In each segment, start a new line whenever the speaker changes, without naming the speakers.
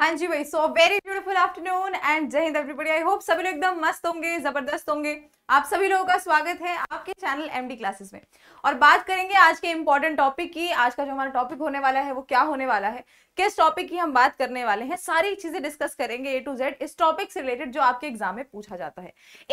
हाँ जी भाई so very beautiful afternoon and जय हिंद एवरीबॉडी आई होप सभी लोग एकदम मस्त होंगे जबरदस्त होंगे आप सभी लोगों का स्वागत है आपके चैनल एमडी क्लासेस में और बात करेंगे आज के इम्पोर्टेंट टॉपिक की आज का जो हमारा टॉपिक होने वाला है वो क्या होने वाला है किस टॉपिक की हम बात करने वाले हैं सारी चीजें डिस्कस करेंगे ए टू जेड इस टॉपिक से रिलेटेड जो आपके एग्जाम में पूछा जाता है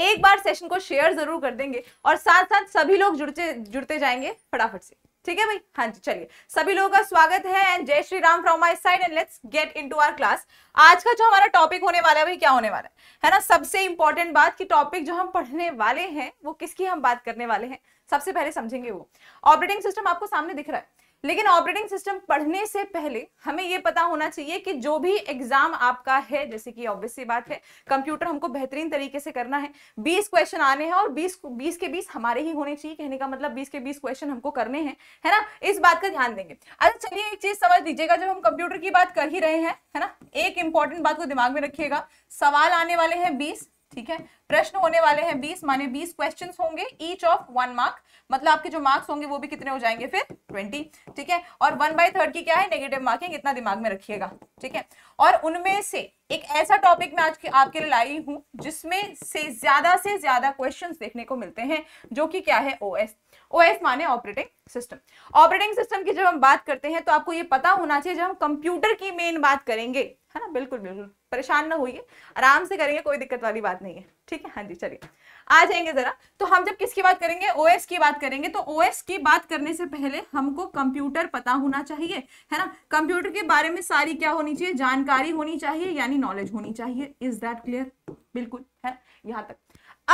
एक बार सेशन को शेयर जरूर कर देंगे और साथ साथ सभी लोग जुड़ते जुड़ते जाएंगे फटाफट से ठीक है भाई हाँ जी चलिए सभी लोगों का स्वागत है एंड जय Shri Ram from my side and let's get into our class आज का जो हमारा टॉपिक होने वाला है भाई क्या होने वाला है है ना सबसे इंपॉर्टेंट बात कि टॉपिक जो हम पढ़ने वाले हैं वो किसकी हम बात करने वाले हैं सबसे पहले समझेंगे वो ऑपरेटिंग सिस्टम आपको सामने दिख रहा है लेकिन ऑपरेटिंग सिस्टम पढ़ने से पहले हमें यह पता होना चाहिए कि जो भी एग्जाम आपका है जैसे कि ऑब्वियस सी बात है कंप्यूटर हमको बेहतरीन तरीके से करना है 20 क्वेश्चन आने हैं और 20 20 के 20 हमारे ही होने चाहिए कहने का मतलब 20 के 20 क्वेश्चन हमको करने हैं है ना इस बात का ध्यान देंगे अच्छा चलिए एक चीज समझ लीजिएगा जब हम कंप्यूटर की बात कर ही रहे हैं है ना एक इंपॉर्टेंट बात को दिमाग में रखिएगा सवाल आने वाले हैं बीस ठीक है प्रश्न होने वाले हैं बीस माने बीस क्वेश्चन होंगे ईच ऑफ वन मार्क मतलब आपके जो मार्क्स होंगे वो भी कितने हो जाएंगे फिर ट्वेंटी ठीक है और वन बाई थर्ड की क्या है नेगेटिव मार्किंग इतना दिमाग में रखिएगा ठीक है और उनमें से एक ऐसा टॉपिक मैं आज के आपके लिए लाई हूं जिसमें से ज्यादा से ज्यादा क्वेश्चंस देखने को मिलते हैं जो कि क्या है ओएस ओएस माने ऑपरेटिंग सिस्टम ऑपरेटिंग सिस्टम की जब हम बात करते हैं तो आपको ये पता होना चाहिए जब हम कंप्यूटर की मेन बात करेंगे है ना बिल्कुल बिल्कुल परेशान ना होइए आराम से करेंगे कोई दिक्कत वाली बात नहीं है ठीक है हाँ जी चलिए आ जाएंगे जरा तो हम जब किसकी बात करेंगे ओएस की बात करेंगे तो ओएस की बात करने से पहले हमको कंप्यूटर पता होना चाहिए है ना कंप्यूटर के बारे में सारी क्या होनी चाहिए जानकारी होनी चाहिए यानी नॉलेज होनी चाहिए इज दैट क्लियर बिल्कुल है यहाँ तक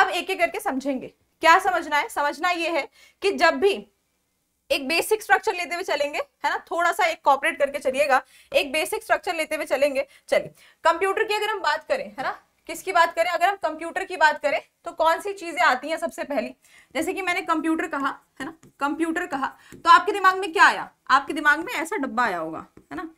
अब एक एक करके समझेंगे क्या समझना है समझना यह है कि जब भी एक बेसिक स्ट्रक्चर लेते हुए चलेंगे है ना थोड़ा सा एक कॉपरेट करके चलिएगा एक बेसिक स्ट्रक्चर लेते हुए चलेंगे चलिए कंप्यूटर की अगर हम बात करें है ना किसकी बात करें अगर हम कंप्यूटर की बात करें तो कौन सी चीजें आती हैं सबसे पहली जैसे कि मैंने कंप्यूटर कहा है ना कंप्यूटर कहा तो आपके दिमाग में क्या आया आपके दिमाग में ऐसा डब्बा आया होगा है ना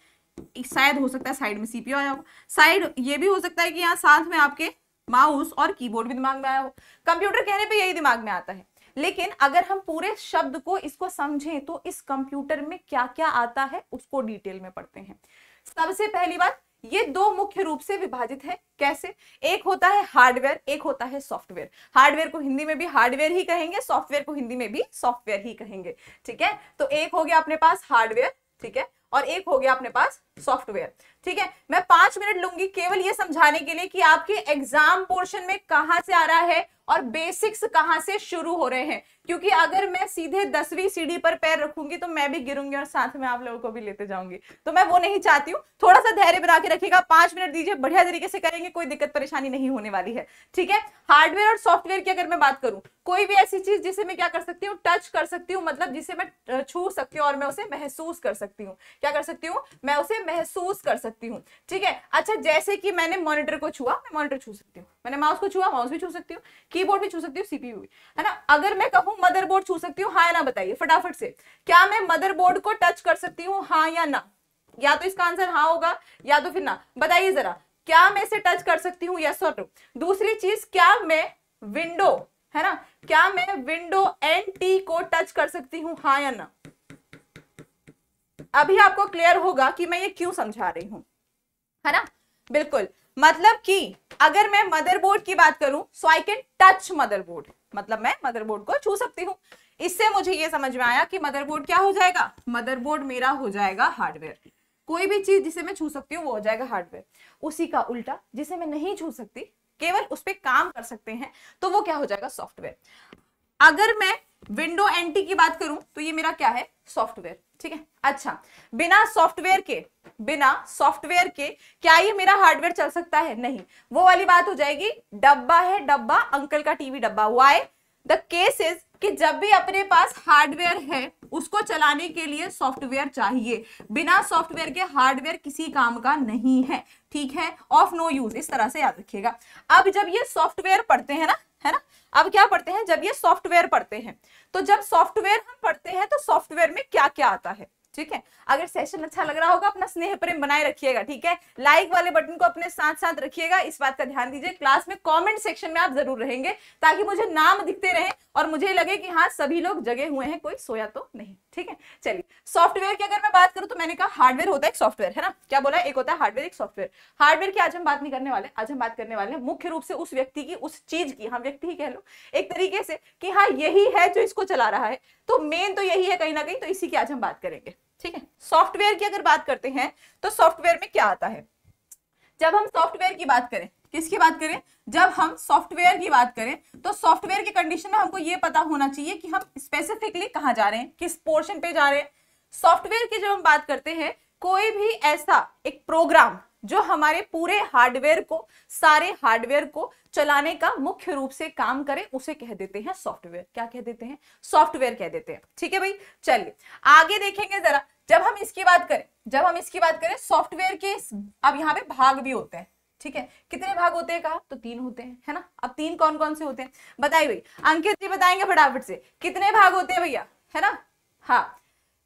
शायद हो सकता है साइड में सीपीओ आया होगा साइड ये भी हो सकता है कि यहाँ साथ में आपके माउस और कीबोर्ड भी दिमाग में आया हो कंप्यूटर कहने पर यही दिमाग में आता है लेकिन अगर हम पूरे शब्द को इसको समझें तो इस कंप्यूटर में क्या क्या आता है उसको डिटेल में पढ़ते हैं सबसे पहली बात ये दो मुख्य रूप से विभाजित है कैसे एक होता है हार्डवेयर एक होता है सॉफ्टवेयर हार्डवेयर को हिंदी में भी हार्डवेयर ही कहेंगे सॉफ्टवेयर को हिंदी में भी सॉफ्टवेयर ही कहेंगे ठीक है तो एक हो गया अपने पास हार्डवेयर ठीक है और एक हो गया अपने पास सॉफ्टवेयर ठीक है मैं पांच मिनट लूंगी केवल ये समझाने के लिए कि आपके एग्जाम पोर्शन में कहां से आ रहा है और बेसिक्स कहां से शुरू हो रहे हैं क्योंकि अगर मैं सीधे दसवीं सीढ़ी पर पैर रखूंगी तो मैं भी गिरूंगी और साथ में आप लोगों को भी लेते जाऊंगी तो मैं वो नहीं चाहती हूँ थोड़ा सा धैर्य बना के रखिएगा पांच मिनट दीजिए बढ़िया तरीके से करेंगे कोई दिक्कत परेशानी नहीं होने वाली है ठीक है हार्डवेयर और सॉफ्टवेयर की अगर मैं बात करूं कोई भी ऐसी चीज जिसे मैं क्या कर सकती हूँ टच कर सकती हूँ मतलब जिसे मैं छू सकती हूँ और मैं उसे महसूस कर सकती हूँ क्या कर सकती हूँ मैं उसे महसूस कर सकती हूँ ठीक है अच्छा जैसे कि मैंने मॉनिटर को छुआ मैं मॉनिटर छू सकती हूँ मैंने माउस को छुआ माउस भी छू सकती हूँ कीबोर्ड भी छू सकती हूँ सीपी भी है ना अगर मैं कहूँ मदरबोर्ड छू सकती हूँ हाँ या ना बताइए फटाफट से क्या मैं मदरबोर्ड को टच कर सकती हूँ हाँ या ना या तो इसका आंसर हाँ होगा या तो फिर ना बताइए जरा क्या मैं इसे टच कर सकती हूँ यस और नो दूसरी चीज क्या मैं विंडो है ना क्या मैं विंडो एन टी को टच कर सकती हूँ हाँ या ना अभी आपको क्लियर होगा कि मैं ये क्यों समझा रही हूँ है ना बिल्कुल मतलब कि अगर मैं मदरबोर्ड की बात करूं so I can touch motherboard मतलब मैं मदरबोर्ड को छू सकती हूँ इससे मुझे ये समझ में आया कि मदरबोर्ड क्या हो जाएगा मदरबोर्ड मेरा हो जाएगा हार्डवेयर कोई भी चीज जिसे मैं छू सकती हूँ वो हो जाएगा हार्डवेयर उसी का उल्टा जिसे मैं नहीं छू सकती केवल उस पर काम कर सकते हैं तो वो क्या हो जाएगा सॉफ्टवेयर अगर मैं विंडो एंटी की बात करूं तो ये मेरा क्या है सॉफ्टवेयर ठीक है अच्छा बिना सॉफ्टवेयर के बिना सॉफ्टवेयर के क्या ये मेरा हार्डवेयर चल सकता है नहीं वो वाली बात हो जाएगी डब्बा है डब्बा अंकल का टीवी डब्बा वाई द केस इज कि जब भी अपने पास हार्डवेयर है उसको चलाने के लिए सॉफ्टवेयर चाहिए बिना सॉफ्टवेयर के हार्डवेयर किसी काम का नहीं है ठीक है ऑफ नो यूज इस तरह से याद रखिएगा अब जब ये सॉफ्टवेयर पढ़ते हैं ना है ना अब क्या पढ़ते हैं जब ये सॉफ्टवेयर पढ़ते हैं तो जब सॉफ्टवेयर हम पढ़ते हैं तो सॉफ्टवेयर में क्या क्या आता है ठीक है अगर सेशन अच्छा लग रहा होगा अपना स्नेह प्रेम बनाए रखिएगा ठीक है लाइक वाले बटन को अपने साथ साथ रखिएगा इस बात का ध्यान दीजिए क्लास में कमेंट सेक्शन में आप जरूर रहेंगे ताकि मुझे नाम दिखते रहे और मुझे लगे कि हाँ सभी लोग जगे हुए हैं कोई सोया तो नहीं ठीक है चलिए सॉफ्टवेयर की अगर मैं बात करूं तो मैंने कहा हार्डवेयर होता है एक सॉफ्टवेयर है ना क्या बोला एक होता है हार्डवेयर एक सॉफ्टवेयर हार्डवेयर की आज हम बात नहीं करने वाले आज हम बात करने वाले हैं मुख्य रूप से उस व्यक्ति की उस चीज की हम व्यक्ति ही कह लो एक तरीके से कि हाँ यही है जो इसको चला रहा है तो मेन तो यही है कहीं ना कहीं तो इसी की आज हम बात करेंगे ठीक है सॉफ्टवेयर की अगर बात करते हैं तो सॉफ्टवेयर में क्या आता है जब हम सॉफ्टवेयर की बात करें किसकी बात करें जब हम सॉफ्टवेयर की बात करें तो सॉफ्टवेयर की कंडीशन में हमको ये पता होना चाहिए कि हम स्पेसिफिकली कहाँ जा रहे हैं किस पोर्शन पे जा रहे हैं सॉफ्टवेयर की जब हम बात करते हैं कोई भी ऐसा एक प्रोग्राम जो हमारे पूरे हार्डवेयर को सारे हार्डवेयर को चलाने का मुख्य रूप से काम करे उसे कह देते हैं सॉफ्टवेयर क्या कह देते हैं सॉफ्टवेयर कह देते हैं ठीक है भाई चलिए आगे देखेंगे जरा जब हम इसकी बात करें जब हम इसकी बात करें सॉफ्टवेयर के अब यहाँ पे भाग भी होते हैं ठीक है कितने भाग होते हैं कहा तो तीन होते हैं है ना अब तीन कौन कौन से होते हैं बताइए भाई अंकित जी बताएंगे फटाफट से कितने भाग होते हैं भैया है ना हाँ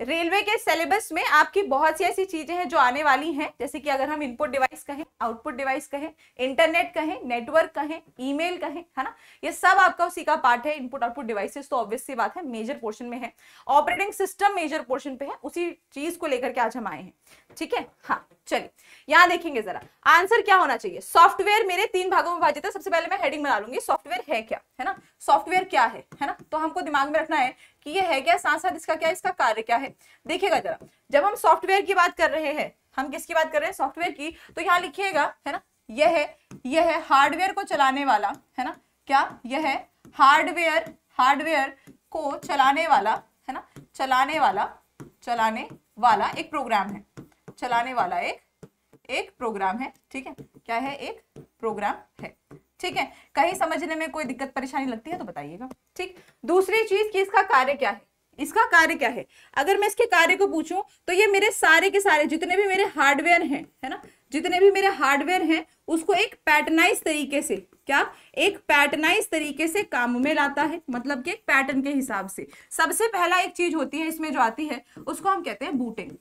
रेलवे के सिलेबस में आपकी बहुत सी ऐसी चीजें हैं जो आने वाली हैं जैसे कि अगर हम इनपुट डिवाइस कहें आउटपुट डिवाइस कहें इंटरनेट कहें नेटवर्क कहें ईमेल कहें है ना ये सब आपका उसी का पार्ट है इनपुट आउटपुट डिवाइसेस तो ऑब्वियस सी बात है मेजर पोर्शन में है ऑपरेटिंग सिस्टम मेजर पोर्शन पे है उसी चीज को लेकर के आज हम आए हैं ठीक है हाँ चलिए यहां देखेंगे जरा आंसर क्या होना चाहिए सॉफ्टवेयर मेरे तीन भागों में विभाजित है सबसे पहले मैं हेडिंग बना लूंगी सॉफ्टवेयर है क्या है ना सॉफ्टवेयर क्या है है ना तो हमको दिमाग में रखना है कि ये है क्या साथ साथ इसका क्या इसका कार्य क्या है देखिएगा जरा जब हम सॉफ्टवेयर की बात कर रहे हैं हम किसकी बात कर रहे हैं सॉफ्टवेयर की तो यहाँ लिखिएगा है ना यह है यह है हार्डवेयर को चलाने वाला है ना क्या यह है हार्डवेयर हार्डवेयर को चलाने वाला है ना चलाने वाला चलाने वाला एक प्रोग्राम है चलाने वाला एक एक प्रोग्राम है ठीक है क्या है एक प्रोग्राम है ठीक है कहीं समझने में कोई दिक्कत परेशानी लगती है तो बताइएगा ठीक दूसरी चीज कि इसका कार्य क्या है इसका कार्य क्या है अगर मैं इसके कार्य को पूछूं तो ये मेरे सारे के सारे जितने भी मेरे हार्डवेयर हैं है ना जितने भी मेरे हार्डवेयर हैं उसको एक पैटर्नाइज तरीके से क्या एक पैटर्नाइज तरीके से काम में लाता है मतलब कि पैटर्न के हिसाब से सबसे पहला एक चीज होती है इसमें जो आती है उसको हम कहते हैं बूटिंग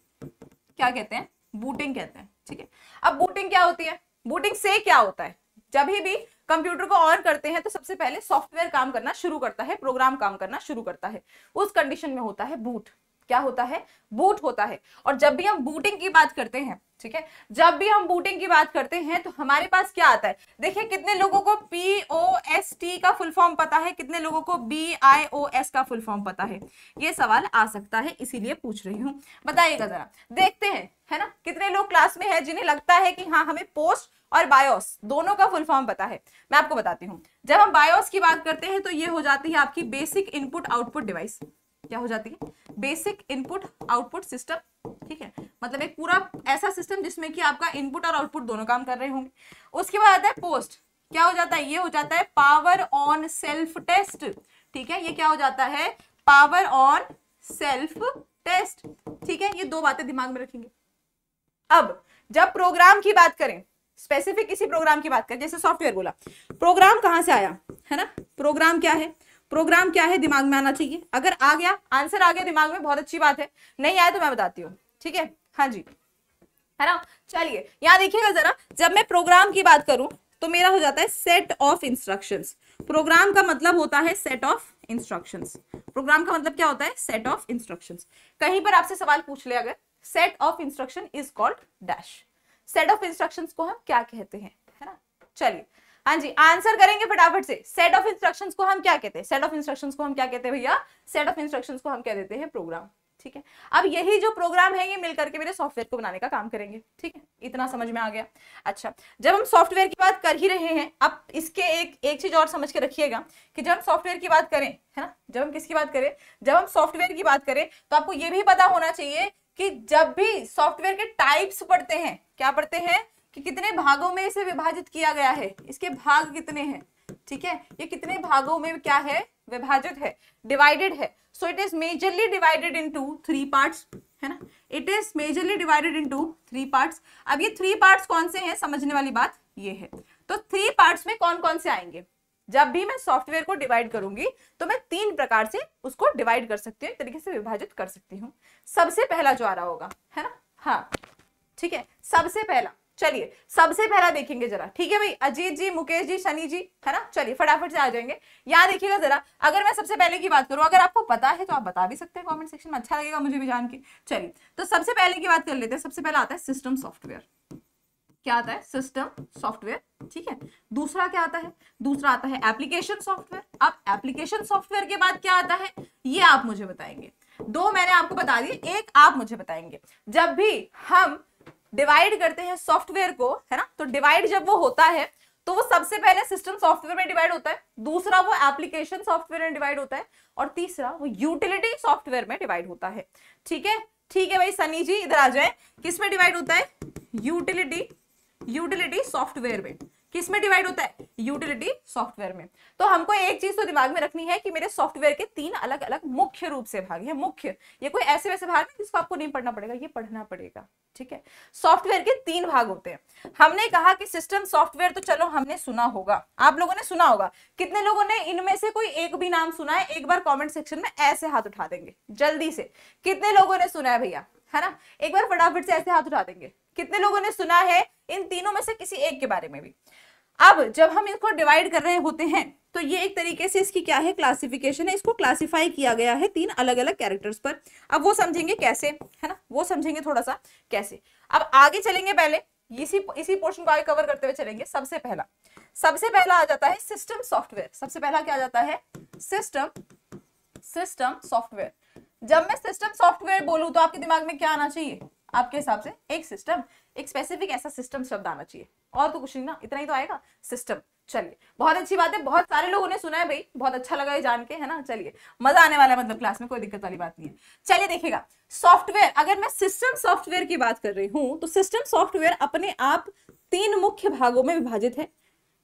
क्या कहते हैं बूटिंग कहते हैं ठीक है अब बूटिंग क्या होती है बूटिंग से क्या होता है जब भी कंप्यूटर को ऑन करते हैं तो सबसे पहले सॉफ्टवेयर काम करना शुरू करता है प्रोग्राम काम करना शुरू करता है उस कंडीशन में होता है बूट क्या होता है बूट होता है और जब भी हम बूटिंग की बात करते हैं ठीक है जब भी हम बूटिंग की बात करते हैं तो हमारे पास क्या आता है देखिए कितने लोगों को पी ओ एस टी का फुल फॉर्म पता है कितने लोगों को बी आई ओ एस का फुल फॉर्म पता है ये सवाल आ सकता है इसीलिए पूछ रही हूँ बताइएगा जरा देखते हैं है ना कितने लोग क्लास में है जिन्हें लगता है कि हाँ हमें पोस्ट और बायोस दोनों का फुल फॉर्म पता है मैं आपको बताती हूँ जब हम बायोस की बात करते हैं तो ये हो जाती है आपकी बेसिक इनपुट आउटपुट डिवाइस क्या हो जाती है बेसिक इनपुट आउटपुट सिस्टम ठीक है मतलब एक पूरा ऐसा सिस्टम जिसमें कि आपका इनपुट और आउटपुट दोनों काम कर रहे होंगे उसके बाद आता है पोस्ट क्या हो जाता है ये हो जाता है पावर ऑन सेल्फ टेस्ट ठीक है ये क्या हो जाता है पावर ऑन सेल्फ टेस्ट ठीक है ये दो बातें दिमाग में रखेंगे अब जब प्रोग्राम की बात करें स्पेसिफिक किसी प्रोग्राम की बात करें जैसे सॉफ्टवेयर बोला प्रोग्राम कहां से आया है ना प्रोग्राम क्या है प्रोग्राम क्या है दिमाग में आना चाहिए अगर आ गया आंसर आ गया दिमाग में बहुत अच्छी बात है नहीं आया तो मैं बताती हूँ ठीक है हाँ जी है ना चलिए यहाँ देखिएगा जरा जब मैं प्रोग्राम की बात करूं तो मेरा हो जाता है सेट ऑफ इंस्ट्रक्शंस प्रोग्राम का मतलब होता है सेट ऑफ इंस्ट्रक्शंस प्रोग्राम का मतलब क्या होता है सेट ऑफ इंस्ट्रक्शंस कहीं पर आपसे सवाल पूछ ले अगर set of instruction is called dash set of instructions को हम क्या कहते हैं है ना चलिए हाँ जी आंसर करेंगे फटाफट से सेट ऑफ इंस्ट्रक्शन को हम क्या कहते हैं सेट ऑफ इंस्ट्रक्शन को हम क्या कहते हैं भैया सेट ऑफ इंस्ट्रक्शन को हम क्या देते हैं प्रोग्राम ठीक है अब यही जो प्रोग्राम है ये मिलकर के मेरे सॉफ्टवेयर को बनाने का काम करेंगे ठीक है इतना समझ में आ गया अच्छा जब हम सॉफ्टवेयर की बात कर ही रहे हैं अब इसके एक एक चीज और समझ के रखिएगा कि जब हम सॉफ्टवेयर की बात करें है ना जब हम किसकी बात करें जब हम सॉफ्टवेयर की बात करें तो आपको ये भी पता होना चाहिए कि जब भी सॉफ्टवेयर के टाइप्स पढ़ते हैं क्या पढ़ते हैं कि कितने भागों में इसे विभाजित किया गया है इसके भाग कितने हैं ठीक है ये कितने भागों में क्या है विभाजित है डिवाइडेड है so it is majorly divided to three part है ना it is majorly divided into three part अब ये थ्री पार्ट कौन से हैं समझने वाली बात ये है तो थ्री पार्ट में कौन कौन से आएंगे जब भी मैं सॉफ्टवेयर को डिवाइड करूंगी तो मैं तीन प्रकार से उसको डिवाइड कर सकती हूँ एक तरीके से विभाजित कर सकती हूँ सबसे पहला जो आ रहा होगा है ना हाँ ठीक है सबसे पहला चलिए सबसे पहला देखेंगे जरा ठीक है भाई अजीत जी मुकेश जी शनि जी है ना चलिए फटाफट से आ जाएंगे यहाँ देखिएगा जरा अगर मैं सबसे पहले की बात करूं अगर आपको पता है तो आप बता भी सकते हैं कमेंट सेक्शन में अच्छा लगेगा मुझे भी जान के चलिए तो सबसे पहले की बात कर लेते हैं सबसे पहला आता है सिस्टम सॉफ्टवेयर क्या आता है सिस्टम सॉफ्टवेयर ठीक है दूसरा क्या आता है दूसरा आता है एप्लीकेशन सॉफ्टवेयर अब एप्लीकेशन सॉफ्टवेयर के बाद क्या आता है ये आप मुझे बताएंगे दो मैंने आपको बता दिए एक आप मुझे बताएंगे जब भी हम डिवाइड करते हैं सॉफ्टवेयर को है ना तो डिवाइड जब वो होता है तो वो सबसे पहले सिस्टम सॉफ्टवेयर में डिवाइड होता है दूसरा वो एप्लीकेशन सॉफ्टवेयर में डिवाइड होता है और तीसरा वो यूटिलिटी सॉफ्टवेयर में डिवाइड होता है ठीक है ठीक है भाई सनी जी इधर आ जाए किस में डिवाइड होता है यूटिलिटी यूटिलिटी सॉफ्टवेयर में किस में डिवाइड होता है यूटिलिटी सॉफ्टवेयर में तो हमको एक चीज तो दिमाग में रखनी है कि मेरे सॉफ्टवेयर के तीन अलग अलग मुख्य रूप से भाग है मुख्य ये कोई ऐसे वैसे भाग है जिसको आपको नहीं पढ़ना पड़ेगा ये पढ़ना पड़ेगा ठीक है सॉफ्टवेयर के तीन भाग होते हैं हमने कहा कि सिस्टम सॉफ्टवेयर तो चलो हमने सुना होगा आप लोगों ने सुना होगा कितने लोगों ने इनमें से कोई एक भी नाम सुना है एक बार कॉमेंट सेक्शन में ऐसे हाथ उठा देंगे जल्दी से कितने लोगों ने सुना है भैया है ना एक बार फटाफट से ऐसे हाथ उठा देंगे कितने लोगों ने सुना है इन तीनों में से किसी एक के बारे में भी अब जब हम इसको डिवाइड कर रहे होते हैं तो ये एक तरीके से इसकी क्या है क्लासिफिकेशन है इसको क्लासिफाई किया गया है तीन अलग अलग कैरेक्टर्स पर अब वो समझेंगे कैसे है ना वो समझेंगे थोड़ा सा कैसे अब आगे चलेंगे पहले इसी इसी पोर्शन को आगे कवर करते हुए चलेंगे सबसे पहला सबसे पहला आ जाता है सिस्टम सॉफ्टवेयर सबसे पहला क्या आ जाता है सिस्टम सिस्टम सॉफ्टवेयर जब मैं सिस्टम सॉफ्टवेयर बोलूं तो आपके दिमाग में क्या आना चाहिए आपके हिसाब से एक सिस्टम एक स्पेसिफिक ऐसा सिस्टम शब्द आना चाहिए और तो कुछ नहीं ना इतना ही तो आएगा सिस्टम चलिए बहुत अच्छी बात है बहुत सारे लोगों ने सुना है भाई बहुत अच्छा लगा ये जान के है ना चलिए मजा आने वाला है मतलब क्लास में कोई दिक्कत वाली बात नहीं है चलिए देखिएगा सॉफ्टवेयर अगर मैं सिस्टम सॉफ्टवेयर की बात कर रही हूँ तो सिस्टम सॉफ्टवेयर अपने आप तीन मुख्य भागों में विभाजित है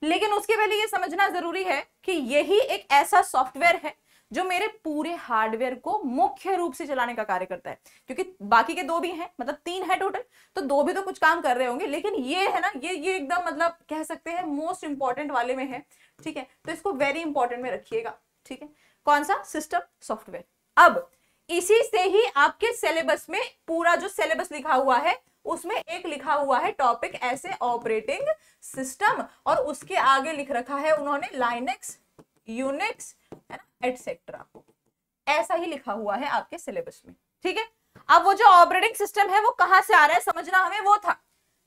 लेकिन उसके पहले ये समझना जरूरी है कि यही एक ऐसा सॉफ्टवेयर है जो मेरे पूरे हार्डवेयर को मुख्य रूप से चलाने का कार्य करता है क्योंकि बाकी के दो भी हैं मतलब तीन है टोटल तो दो भी तो कुछ काम कर रहे होंगे लेकिन ये है ना ये ये एकदम मतलब कह सकते हैं मोस्ट इंपॉर्टेंट वाले में है ठीक है तो इसको वेरी इंपॉर्टेंट में रखिएगा ठीक है कौन सा सिस्टम सॉफ्टवेयर अब इसी से ही आपके सिलेबस में पूरा जो सिलेबस लिखा हुआ है उसमें एक लिखा हुआ है टॉपिक ऐसे ऑपरेटिंग सिस्टम और उसके आगे लिख रखा है उन्होंने लाइनेक्स यूनिक्स है ना एटसेट्रा ऐसा ही लिखा हुआ है आपके सिलेबस में ठीक है अब वो जो ऑपरेटिंग सिस्टम है वो कहां से आ रहा है समझना हमें वो था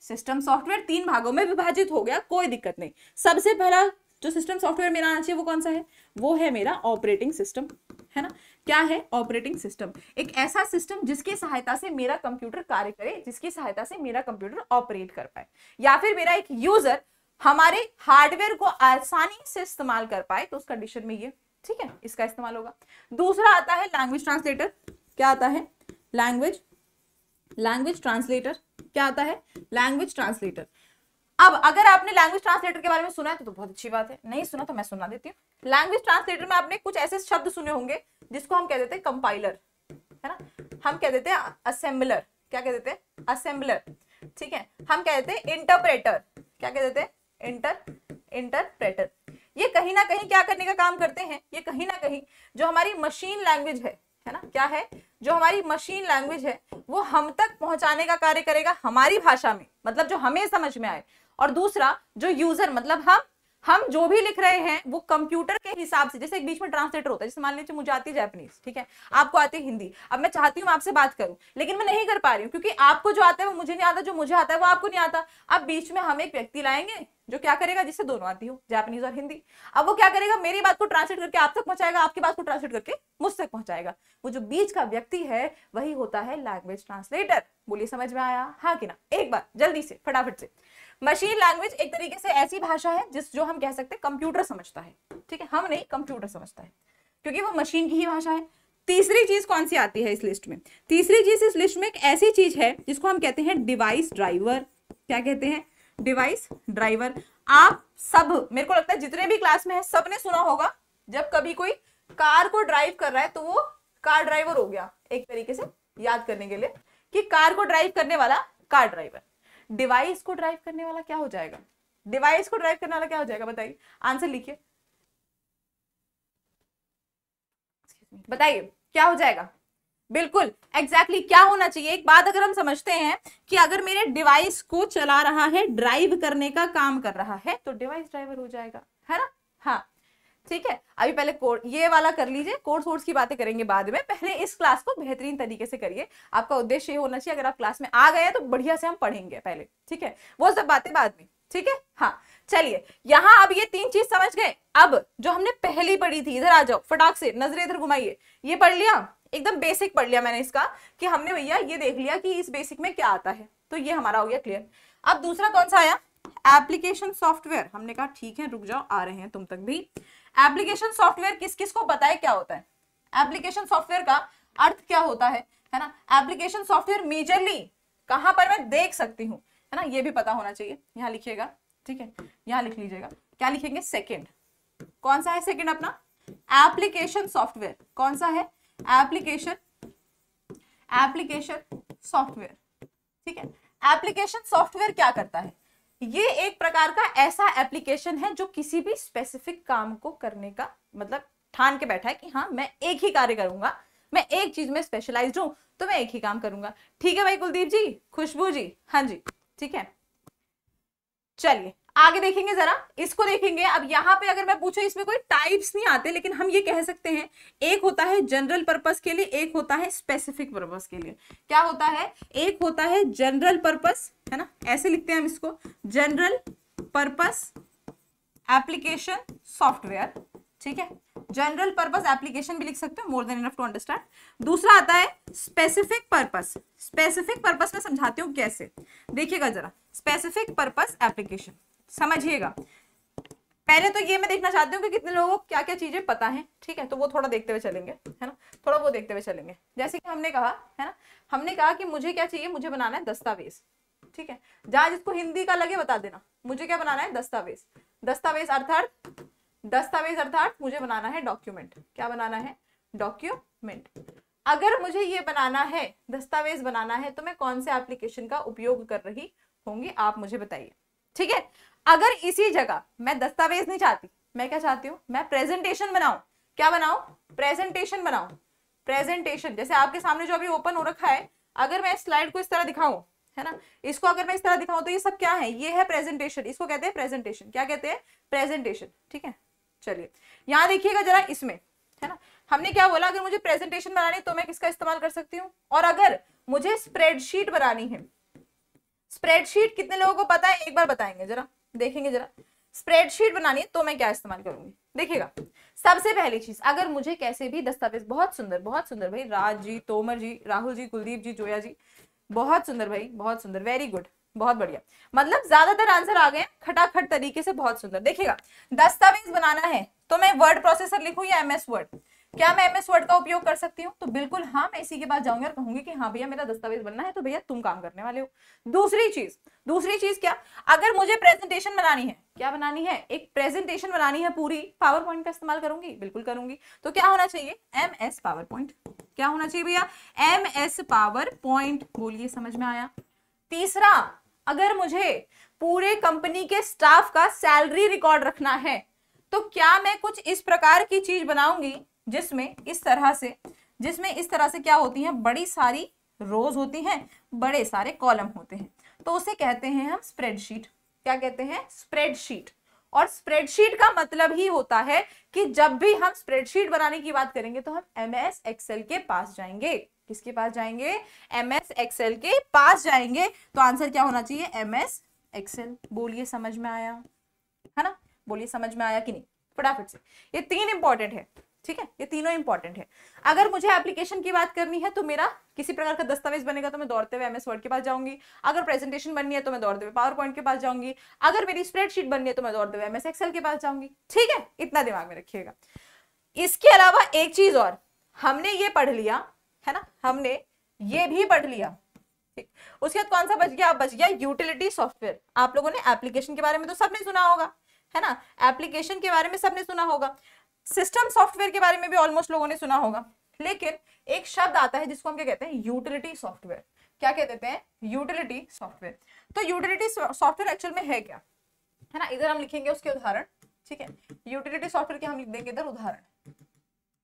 सिस्टम सॉफ्टवेयर तीन भागों में विभाजित हो गया कोई दिक्कत नहीं सबसे पहला जो सिस्टम सॉफ्टवेयर मेरा आना चाहिए वो कौन सा है वो है मेरा ऑपरेटिंग सिस्टम है ना क्या है ऑपरेटिंग सिस्टम एक ऐसा सिस्टम जिसकी सहायता से मेरा कंप्यूटर कार्य करे जिसकी सहायता से मेरा कंप्यूटर ऑपरेट कर पाए या फिर मेरा एक यूजर हमारे हार्डवेयर को आसानी से इस्तेमाल कर पाए तो उस कंडीशन में ये ठीक है इसका इस्तेमाल होगा दूसरा आता है लैंग्वेज ट्रांसलेटर क्या आता है लैंग्वेज लैंग्वेज ट्रांसलेटर क्या आता है लैंग्वेज ट्रांसलेटर अब अगर आपने लैंग्वेज ट्रांसलेटर के बारे में सुना है तो, तो बहुत अच्छी बात है नहीं सुना तो मैं सुना देती हूँ लैंग्वेज ट्रांसलेटर में आपने कुछ ऐसे शब्द सुने होंगे जिसको हम कह देते हैं कंपाइलर है ना हम कह देते हैं असेंबलर क्या कह देते हैं असेंबलर ठीक है हम कह देते हैं इंटरप्रेटर क्या कह देते हैं इंटर इंटरप्रेटर ये कहीं ना कहीं क्या करने का काम करते हैं ये कहीं ना कहीं जो हमारी मशीन लैंग्वेज है है ना क्या है जो हमारी मशीन लैंग्वेज है वो हम तक पहुंचाने का कार्य करेगा हमारी भाषा में मतलब जो हमें समझ में आए और दूसरा जो यूजर मतलब हम हम जो भी लिख रहे हैं वो कंप्यूटर के हिसाब से जैसे एक बीच में ट्रांसलेटर होता है जैसे मान लीजिए मुझे आती है जैपनीज ठीक है आपको आती है हिंदी अब मैं चाहती हूँ आपसे बात करूं लेकिन मैं नहीं कर पा रही हूँ क्योंकि आपको जो आता है वो मुझे नहीं आता जो मुझे आता है वो आपको नहीं आता अब बीच में हम एक व्यक्ति लाएंगे जो क्या करेगा जिससे दोनों आती हो जापानीज और हिंदी अब वो क्या करेगा मेरी बात को ट्रांसलेट करके आप तक पहुंचाएगा आपकी बात को ट्रांसलेट करके मुझ तक पहुंचाएगा वो जो बीच का व्यक्ति है वही होता है लैंग्वेज ट्रांसलेटर बोलिए समझ में आया हाँ कि ना एक बार जल्दी से फटाफट से मशीन लैंग्वेज एक तरीके से ऐसी भाषा है जिस जो हम कह सकते हैं कंप्यूटर समझता है ठीक है हम नहीं कंप्यूटर समझता है क्योंकि वो मशीन की ही भाषा है तीसरी चीज कौन सी आती है इस लिस्ट में तीसरी चीज इस लिस्ट में एक ऐसी चीज है जिसको हम कहते हैं डिवाइस ड्राइवर क्या कहते हैं डिवाइस ड्राइवर आप सब मेरे को लगता है जितने भी क्लास में है सबने सुना होगा जब कभी कोई कार को ड्राइव कर रहा है तो वो कार ड्राइवर हो गया एक तरीके से याद करने के लिए कि कार को ड्राइव करने वाला कार ड्राइवर डिवाइस को ड्राइव करने वाला क्या हो जाएगा डिवाइस को ड्राइव करने वाला क्या हो जाएगा बताइए आंसर लिखिए बताइए क्या हो जाएगा बिल्कुल एग्जैक्टली exactly क्या होना चाहिए एक बात अगर हम समझते हैं कि अगर मेरे डिवाइस को चला रहा है ड्राइव करने का काम कर रहा है तो डिवाइस ड्राइवर हो जाएगा है ना हाँ ठीक है अभी पहले कोर्स ये वाला कर लीजिए कोर्स वोर्स की बातें करेंगे बाद में पहले इस क्लास को बेहतरीन तरीके से करिए आपका उद्देश्य ये होना चाहिए अगर आप क्लास में आ गए तो बढ़िया से हम पढ़ेंगे पहले ठीक है वो सब बातें बाद में ठीक है हाँ चलिए यहाँ अब ये तीन चीज समझ गए अब जो हमने पहली पढ़ी थी इधर आ जाओ फटाक से नजरे इधर घुमाइए ये पढ़ लिया एकदम बेसिक पढ़ लिया मैंने इसका कि हमने भैया ये देख लिया कि इस बेसिक में क्या आता है तो ये हमारा हो गया क्लियर अब दूसरा कौन सा आया एप्लीकेशन सॉफ्टवेयर हमने कहा ठीक है रुक जाओ आ रहे हैं तुम तक भी एप्लीकेशन सॉफ्टवेयर किस किस को बताए क्या होता है एप्लीकेशन सॉफ्टवेयर का अर्थ क्या होता है है ना एप्लीकेशन सॉफ्टवेयर मेजरली कहां पर मैं देख सकती हूँ है ना ये भी पता होना चाहिए यहाँ लिखिएगा ठीक है यहाँ लिख लीजिएगा क्या लिखेंगे सेकेंड कौन सा है सेकेंड अपना एप्लीकेशन सॉफ्टवेयर कौन सा है एप्लीकेशन एप्लीकेशन सॉफ्टवेयर ठीक है एप्लीकेशन सॉफ्टवेयर क्या करता है ये एक प्रकार का ऐसा एप्लीकेशन है जो किसी भी स्पेसिफिक काम को करने का मतलब ठान के बैठा है कि हाँ मैं एक ही कार्य करूंगा मैं एक चीज में स्पेशलाइज हूं तो मैं एक ही काम करूंगा ठीक है भाई कुलदीप जी खुशबू जी हाँ जी ठीक है चलिए आगे देखेंगे जरा इसको देखेंगे अब यहाँ पे अगर मैं पूछू इसमें कोई टाइप्स नहीं आते लेकिन हम ये कह सकते हैं एक होता है जनरल पर्पज के लिए एक होता है स्पेसिफिक पर्पज के लिए क्या होता है एक होता है जनरल पर्पज है ना ऐसे लिखते हैं हम इसको जनरल पर्पज एप्लीकेशन सॉफ्टवेयर ठीक है जनरल पर्पज एप्लीकेशन भी लिख सकते हो more than enough to understand दूसरा आता है स्पेसिफिक पर्पज स्पेसिफिक पर्पज में समझाती हूँ कैसे देखिएगा जरा स्पेसिफिक पर्पज एप्लीकेशन समझिएगा पहले तो ये मैं देखना चाहती हूँ कि कितने लोगों को क्या क्या चीजें पता हैं ठीक है तो वो थोड़ा देखते हुए चलेंगे है ना थोड़ा वो देखते हुए चलेंगे जैसे कि हमने कहा है ना हमने कहा कि मुझे क्या चाहिए मुझे बनाना है दस्तावेज ठीक है जहां जिसको हिंदी का लगे बता देना मुझे क्या बनाना है दस्तावेज दस्तावेज अर्थात दस्तावेज अर्थात मुझे बनाना है डॉक्यूमेंट क्या बनाना है डॉक्यूमेंट अगर मुझे ये बनाना है दस्तावेज बनाना है तो मैं कौन से एप्लीकेशन का उपयोग कर रही होंगी आप मुझे बताइए ठीक है अगर इसी जगह मैं दस्तावेज नहीं चाहती मैं क्या चाहती हूँ मैं प्रेजेंटेशन बनाऊ क्या बनाऊ प्रेजेंटेशन बनाऊ प्रेजेंटेशन जैसे आपके सामने जो अभी ओपन हो रखा है अगर मैं स्लाइड को इस तरह दिखाऊं है ना इसको अगर मैं इस तरह दिखाऊं तो ये सब क्या है ये है प्रेजेंटेशन इसको कहते हैं प्रेजेंटेशन क्या कहते हैं प्रेजेंटेशन ठीक है चलिए यहाँ देखिएगा जरा इसमें है ना हमने क्या बोला अगर मुझे प्रेजेंटेशन बनानी तो मैं किसका इस्तेमाल कर सकती हूँ और अगर मुझे स्प्रेडशीट बनानी है स्प्रेडशीट कितने लोगों को पता है एक बार बताएंगे जरा देखेंगे जरा स्प्रेडशीट बनानी है तो मैं क्या इस्तेमाल करूंगी देखिएगा सबसे पहली चीज अगर मुझे कैसे भी दस्तावेज बहुत सुंदर बहुत सुंदर भाई राज जी तोमर जी राहुल जी कुलदीप जी जोया जी बहुत सुंदर भाई बहुत सुंदर वेरी गुड बहुत बढ़िया मतलब ज्यादातर आंसर आ गए खटाखट तरीके से बहुत सुंदर देखिएगा दस्तावेज बनाना है तो मैं वर्ड प्रोसेसर लिखू या एमएस वर्ड क्या मैं एमएस वर्ड का उपयोग कर सकती हूँ तो बिल्कुल हाँ मैं इसी के पास जाऊंगी और कहूंगी कि हाँ भैया मेरा दस्तावेज बनना है तो भैया तुम काम करने वाले हो दूसरी चीज दूसरी चीज क्या अगर मुझे प्रेजेंटेशन बनानी है क्या बनानी है एक प्रेजेंटेशन बनानी है पूरी पावर पॉइंट का इस्तेमाल करूंगी बिल्कुल करूंगी तो क्या होना चाहिए एम एस पावर पॉइंट क्या होना चाहिए भैया एम एस पावर पॉइंट बोलिए समझ में आया तीसरा अगर मुझे पूरे कंपनी के स्टाफ का सैलरी रिकॉर्ड रखना है तो क्या मैं कुछ इस प्रकार की चीज बनाऊंगी जिसमें इस तरह से जिसमें इस तरह से क्या होती हैं बड़ी सारी रोज होती हैं बड़े सारे कॉलम होते हैं तो उसे कहते हैं हम स्प्रेडशीट क्या कहते हैं स्प्रेडशीट और स्प्रेडशीट का मतलब ही होता है कि जब भी हम स्प्रेडशीट बनाने की बात करेंगे तो हम एम एस एक्सएल के पास जाएंगे किसके पास जाएंगे एम एस एक्सएल के पास जाएंगे तो आंसर क्या होना चाहिए एम एस एक्सएल बोलिए समझ में आया है ना बोलिए समझ में आया कि नहीं फटाफट से ये तीन इंपॉर्टेंट है ठीक है ये तीनों इंपॉर्टेंट है अगर मुझे एप्लीकेशन की बात करनी है तो मेरा किसी प्रकार का दस्तावेज बनेगा तो मैं दौड़ते हुए एमएस वर्ड के पास जाऊंगी अगर प्रेजेंटेशन बननी है तो मैं दौड़ते हुए पावर पॉइंट के पास जाऊंगी अगर मेरी स्प्रेडशीट बननी है तो मैं दौड़ते हुए एमएस एक्सएल के पास जाऊंगी ठीक है इतना दिमाग में रखिएगा इसके अलावा एक चीज और हमने ये पढ़ लिया है ना हमने ये भी पढ़ लिया ठीक उसके बाद कौन सा बच गया बच गया यूटिलिटी सॉफ्टवेयर आप लोगों ने एप्लीकेशन के बारे में तो सबने सुना होगा है ना एप्लीकेशन के बारे में सबने सुना होगा सिस्टम सॉफ्टवेयर के बारे में भी ऑलमोस्ट लोगों ने सुना होगा लेकिन एक शब्द आता है जिसको हम क्या कहते हैं यूटिलिटी सॉफ्टवेयर क्या कह देते हैं यूटिलिटी सॉफ्टवेयर तो यूटिलिटी सॉफ्टवेयर एक्चुअल में है क्या है ना इधर हम लिखेंगे उसके उदाहरण ठीक है यूटिलिटी सॉफ्टवेयर के हम लिख देंगे इधर उदाहरण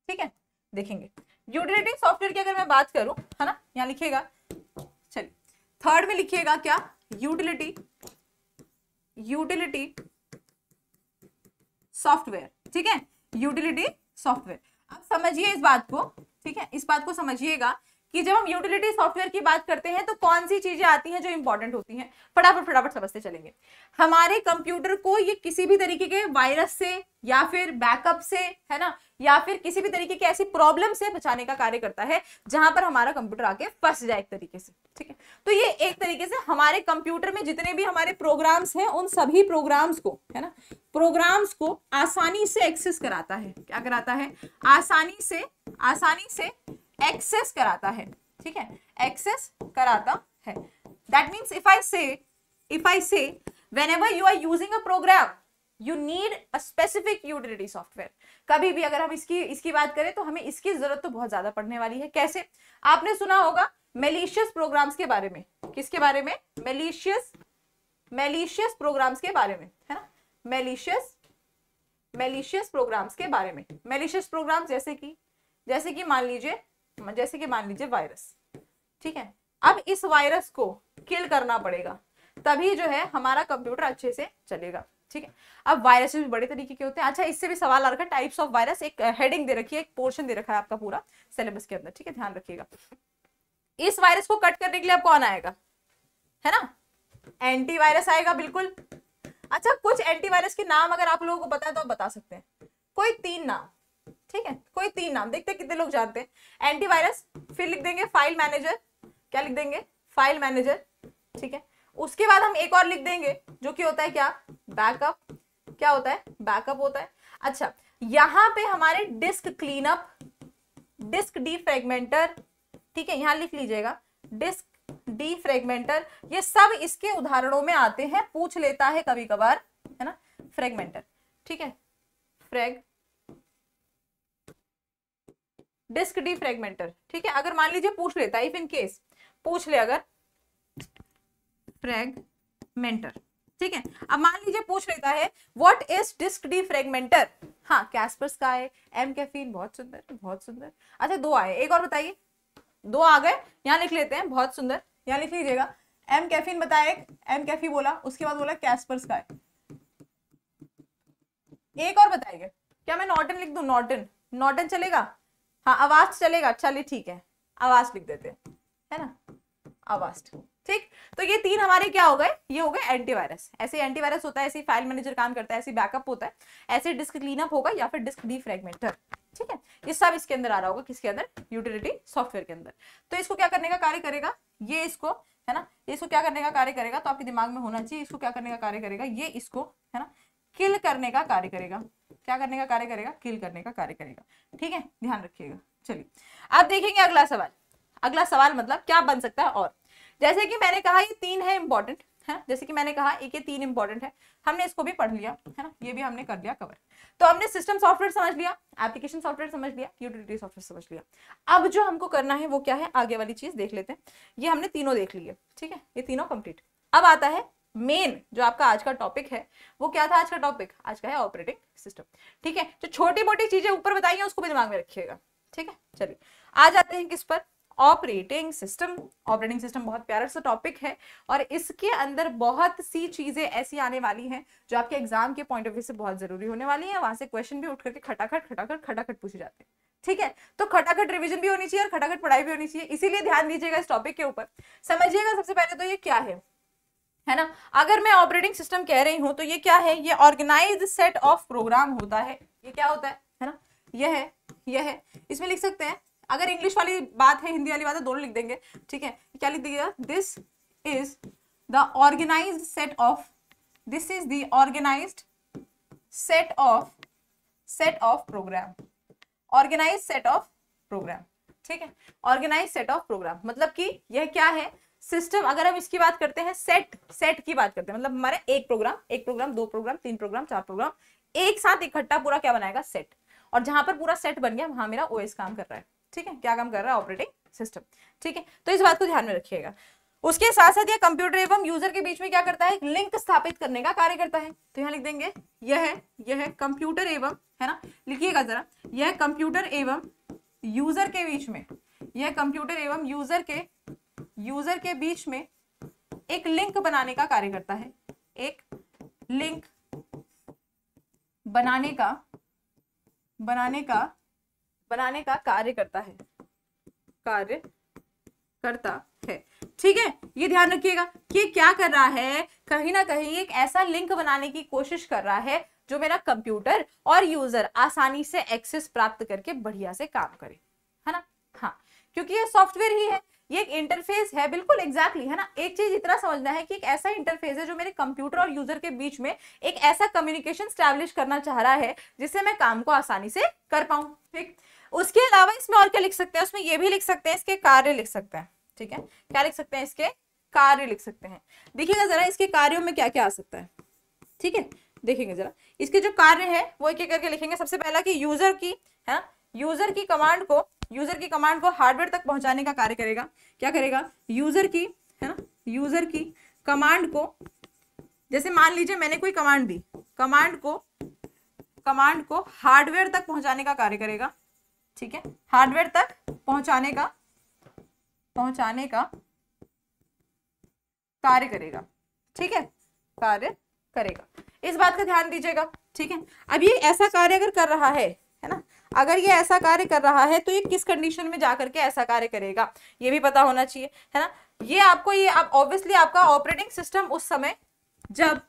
ठीक है देखेंगे यूटिलिटी सॉफ्टवेयर की अगर मैं बात करूं है ना यहाँ लिखेगा चलिए थर्ड में लिखिएगा क्या यूटिलिटी यूटिलिटी सॉफ्टवेयर ठीक है यूटिलिटी सॉफ्टवेयर आप समझिए इस बात को ठीक है इस बात को समझिएगा कि जब हम यूटिलिटी सॉफ्टवेयर की बात करते हैं तो कौन सी चीजें आती हैं जो इंपॉर्टेंट होती हैं फटाफट फटाफट समझते चलेंगे हमारे कंप्यूटर को ये किसी भी तरीके के वायरस से या फिर बैकअप से है ना या फिर किसी भी तरीके की ऐसी प्रॉब्लम से बचाने का कार्य करता है जहां पर हमारा कंप्यूटर आके फंस जाए एक तरीके से ठीक है तो ये एक तरीके से हमारे कंप्यूटर में जितने भी हमारे प्रोग्राम्स हैं उन सभी प्रोग्राम्स को है ना प्रोग्राम्स को आसानी से एक्सेस कराता है क्या कराता है आसानी से आसानी से एक्सेस कराता है ठीक है एक्सेस कराता है दैट मीन्स इफ आई से if I say whenever you are using a program you need a specific utility software कभी भी अगर हम इसकी इसकी बात करें तो हमें इसकी जरूरत तो बहुत ज्यादा पड़ने वाली है कैसे आपने सुना होगा मेलिशियस प्रोग्राम्स के बारे में किसके बारे में मेलिशियस मेलिशियस प्रोग्राम्स के बारे में है ना मेलिशियस मेलिशियस प्रोग्राम्स के बारे में मेलिशियस प्रोग्राम्स जैसे कि जैसे कि मान लीजिए जैसे कि मान लीजिए वायरस ठीक है अब इस वायरस को किल करना पड़ेगा तभी जो है हमारा कंप्यूटर अच्छे से चलेगा ठीक है अब वायरस भी बड़े तरीके के होते हैं अच्छा इससे भी सवाल आ रखा है टाइप्स ऑफ वायरस एक हेडिंग दे रखी है एक पोर्शन दे रखा है आपका पूरा सिलेबस के अंदर ठीक है ध्यान रखिएगा इस वायरस को कट करने के लिए अब कौन आएगा है ना एंटीवायरस आएगा बिल्कुल अच्छा कुछ एंटीवायरस के नाम अगर आप लोगों को पता है तो आप बता सकते हैं कोई तीन नाम ठीक है कोई तीन नाम देखते कितने लोग जानते हैं एंटीवायरस फिर लिख देंगे फाइल मैनेजर क्या लिख देंगे फाइल मैनेजर ठीक है उसके बाद हम एक और लिख देंगे जो कि होता है क्या बैकअप क्या होता है बैकअप होता है अच्छा यहां पे हमारे डिस्क क्लीनअप डिस्क फ्रेगमेंटर ठीक है यहां लिख लीजिएगा डिस्क डी फ्रेगमेंटर ये सब इसके उदाहरणों में आते हैं पूछ लेता है कभी कभार है ना फ्रेगमेंटर ठीक है फ्रेग डिस्क डिफ्रेगमेंटर ठीक है अगर मान लीजिए पूछ लेता इफ इन केस पूछ ले अगर फ्रेगमेंटर ठीक है अब मान लीजिए पूछ लेता है व्हाट इज डिस्क डिफ्रेगमेंटर हाँ कैस्पर्स का है एम कैफीन बहुत सुंदर बहुत सुंदर अच्छा दो आए एक और बताइए दो आ गए यहाँ लिख लेते हैं बहुत सुंदर यहाँ लिख लीजिएगा एम कैफीन बताया एक एम कैफी बोला उसके बाद बोला कैस्पर्स का है एक और बताइए क्या मैं नॉर्टन लिख दू नॉर्टन नॉर्टन चलेगा हाँ आवाज चलेगा चलिए अच्छा, ठीक है आवाज लिख देते हैं है ना आवाज ठीक तो ये तीन हमारे क्या हो गए ये हो गए एंटीवायरस ऐसे एंटीवायरस होता है ऐसे फाइल मैनेजर काम करता है ऐसे बैकअप होता है ऐसे डिस्क क्लीनअप होगा या फिर डिस्क डीफ्रेगमेंटर ठीक है ये सब इसके अंदर आ रहा होगा किसके अंदर यूटिलिटी सॉफ्टवेयर के अंदर तो इसको क्या करने का कार्य करेगा ये इसको है ना इसको क्या करने का कार्य करेगा तो आपके दिमाग में होना चाहिए इसको क्या करने का कार्य करेगा ये इसको है ना किल करने का कार्य करेगा क्या करने का कार्य करेगा किल करने का कार्य करेगा ठीक है ध्यान रखिएगा चलिए अब देखेंगे अगला सवाल अगला सवाल मतलब क्या बन सकता है और जैसे कि मैंने कहा ये तीन है इंपॉर्टेंट है जैसे कि मैंने कहा एक ये तीन इंपॉर्टेंट है हमने इसको भी पढ़ लिया है ना ये भी हमने कर लिया कवर तो हमने सिस्टम सॉफ्टवेयर समझ लिया एप्लीकेशन सॉफ्टवेयर समझ लिया यूटिलिटी सॉफ्टवेयर समझ लिया अब जो हमको करना है वो क्या है आगे वाली चीज देख लेते हैं ये हमने तीनों देख ली ठीक है ये तीनों कंप्लीट अब आता है मेन जो आपका आज का टॉपिक है वो क्या था आज का टॉपिक आज का है ऑपरेटिंग सिस्टम ठीक है जो छोटी मोटी चीजें ऊपर बताई हैं उसको भी दिमाग में रखिएगा ठीक है चलिए आ जाते हैं किस पर ऑपरेटिंग सिस्टम ऑपरेटिंग सिस्टम बहुत प्यारा सा टॉपिक है और इसके अंदर बहुत सी चीज़ें ऐसी आने वाली हैं जो आपके एग्जाम के पॉइंट ऑफ व्यू से बहुत ज़रूरी होने वाली है वहां से क्वेश्चन भी उठ करके खटाखट खटाखट खटाखट पूछे जाते हैं ठीक है तो खटाखट रिवीजन भी होनी चाहिए और खटाखट पढ़ाई भी होनी चाहिए इसीलिए ध्यान दीजिएगा इस टॉपिक के ऊपर समझिएगा सबसे पहले तो ये क्या है है ना अगर मैं ऑपरेटिंग सिस्टम कह रही हूँ तो ये क्या है ये ऑर्गेनाइज सेट ऑफ प्रोग्राम होता है ये क्या होता है है ना यह है यह है इसमें लिख सकते हैं अगर इंग्लिश वाली बात है हिंदी वाली बात है दोनों लिख देंगे ठीक है क्या लिख दिएगा this is the organise set of this is the organise set of set of program organise set of program ठीक है ऑर्गेनाइज सेट ऑफ प्रोग्राम मतलब कि यह क्या है सिस्टम अगर हम इसकी बात करते हैं सेट सेट की बात करते हैं मतलब हमारे एक प्रोग्राम एक प्रोग्राम दो प्रोग्राम तीन प्रोग्राम चार प्रोग्राम एक साथ इकट्ठा पूरा क्या बनाएगा सेट और जहां पर पूरा सेट बन गया वहां मेरा ओएस काम कर रहा है ठीक है क्या काम कर रहा है ऑपरेटिंग सिस्टम ठीक है तो इस बात को ध्यान में रखिएगा उसके साथ साथ यह कंप्यूटर एवं यूजर के बीच में क्या करता है लिंक स्थापित करने का कार्य करता है तो यहाँ लिख देंगे यह है यह है कंप्यूटर एवं है ना लिखिएगा जरा यह कंप्यूटर एवं यूजर के बीच में यह कंप्यूटर एवं यूजर के यूजर के बीच में एक लिंक बनाने का कार्य करता है एक लिंक बनाने का बनाने का बनाने का कार्य करता है कार्य करता है ठीक है ये ध्यान रखिएगा कि क्या कर रहा है कहीं ना कहीं एक ऐसा लिंक बनाने की कोशिश कर रहा है जो मेरा कंप्यूटर और यूजर आसानी से एक्सेस प्राप्त करके बढ़िया से काम करे है ना हाँ क्योंकि ये सॉफ्टवेयर ही है ये एक इंटरफेस है बिल्कुल एग्जैक्टली exactly, है ना एक चीज इतना समझना है कि एक ऐसा इंटरफेस है जो मेरे कंप्यूटर और यूजर के बीच में एक ऐसा कम्युनिकेशन स्टैब्लिश करना चाह रहा है जिससे मैं काम को आसानी से कर पाऊं ठीक उसके अलावा इसमें और क्या लिख सकते हैं उसमें ये भी लिख सकते हैं इसके कार्य लिख सकते हैं ठीक है क्या लिख सकते हैं इसके कार्य लिख सकते हैं देखिएगा जरा इसके कार्यों में क्या क्या आ सकता है ठीक है देखेंगे जरा इसके जो कार्य है वो एक एक करके लिखेंगे सबसे पहला कि यूजर की है ना यूजर की कमांड को यूजर की कमांड को हार्डवेयर तक पहुंचाने का कार्य करेगा क्या करेगा यूजर की है ना यूजर की कमांड को जैसे मान लीजिए मैंने कोई कमांड दी कमांड को कमांड को हार्डवेयर तक पहुंचाने का कार्य करेगा ठीक है हार्डवेयर तक पहुंचाने का पहुंचाने का कार्य करेगा ठीक है कार्य करेगा इस बात का ध्यान दीजिएगा ठीक है अब ये ऐसा कार्य अगर कर रहा है है ना अगर ये ऐसा कार्य कर रहा है तो ये किस कंडीशन में जाकर के ऐसा कार्य करेगा ये भी पता होना चाहिए है ना ये आपको ये आप ऑब्वियसली आपका ऑपरेटिंग सिस्टम उस समय जब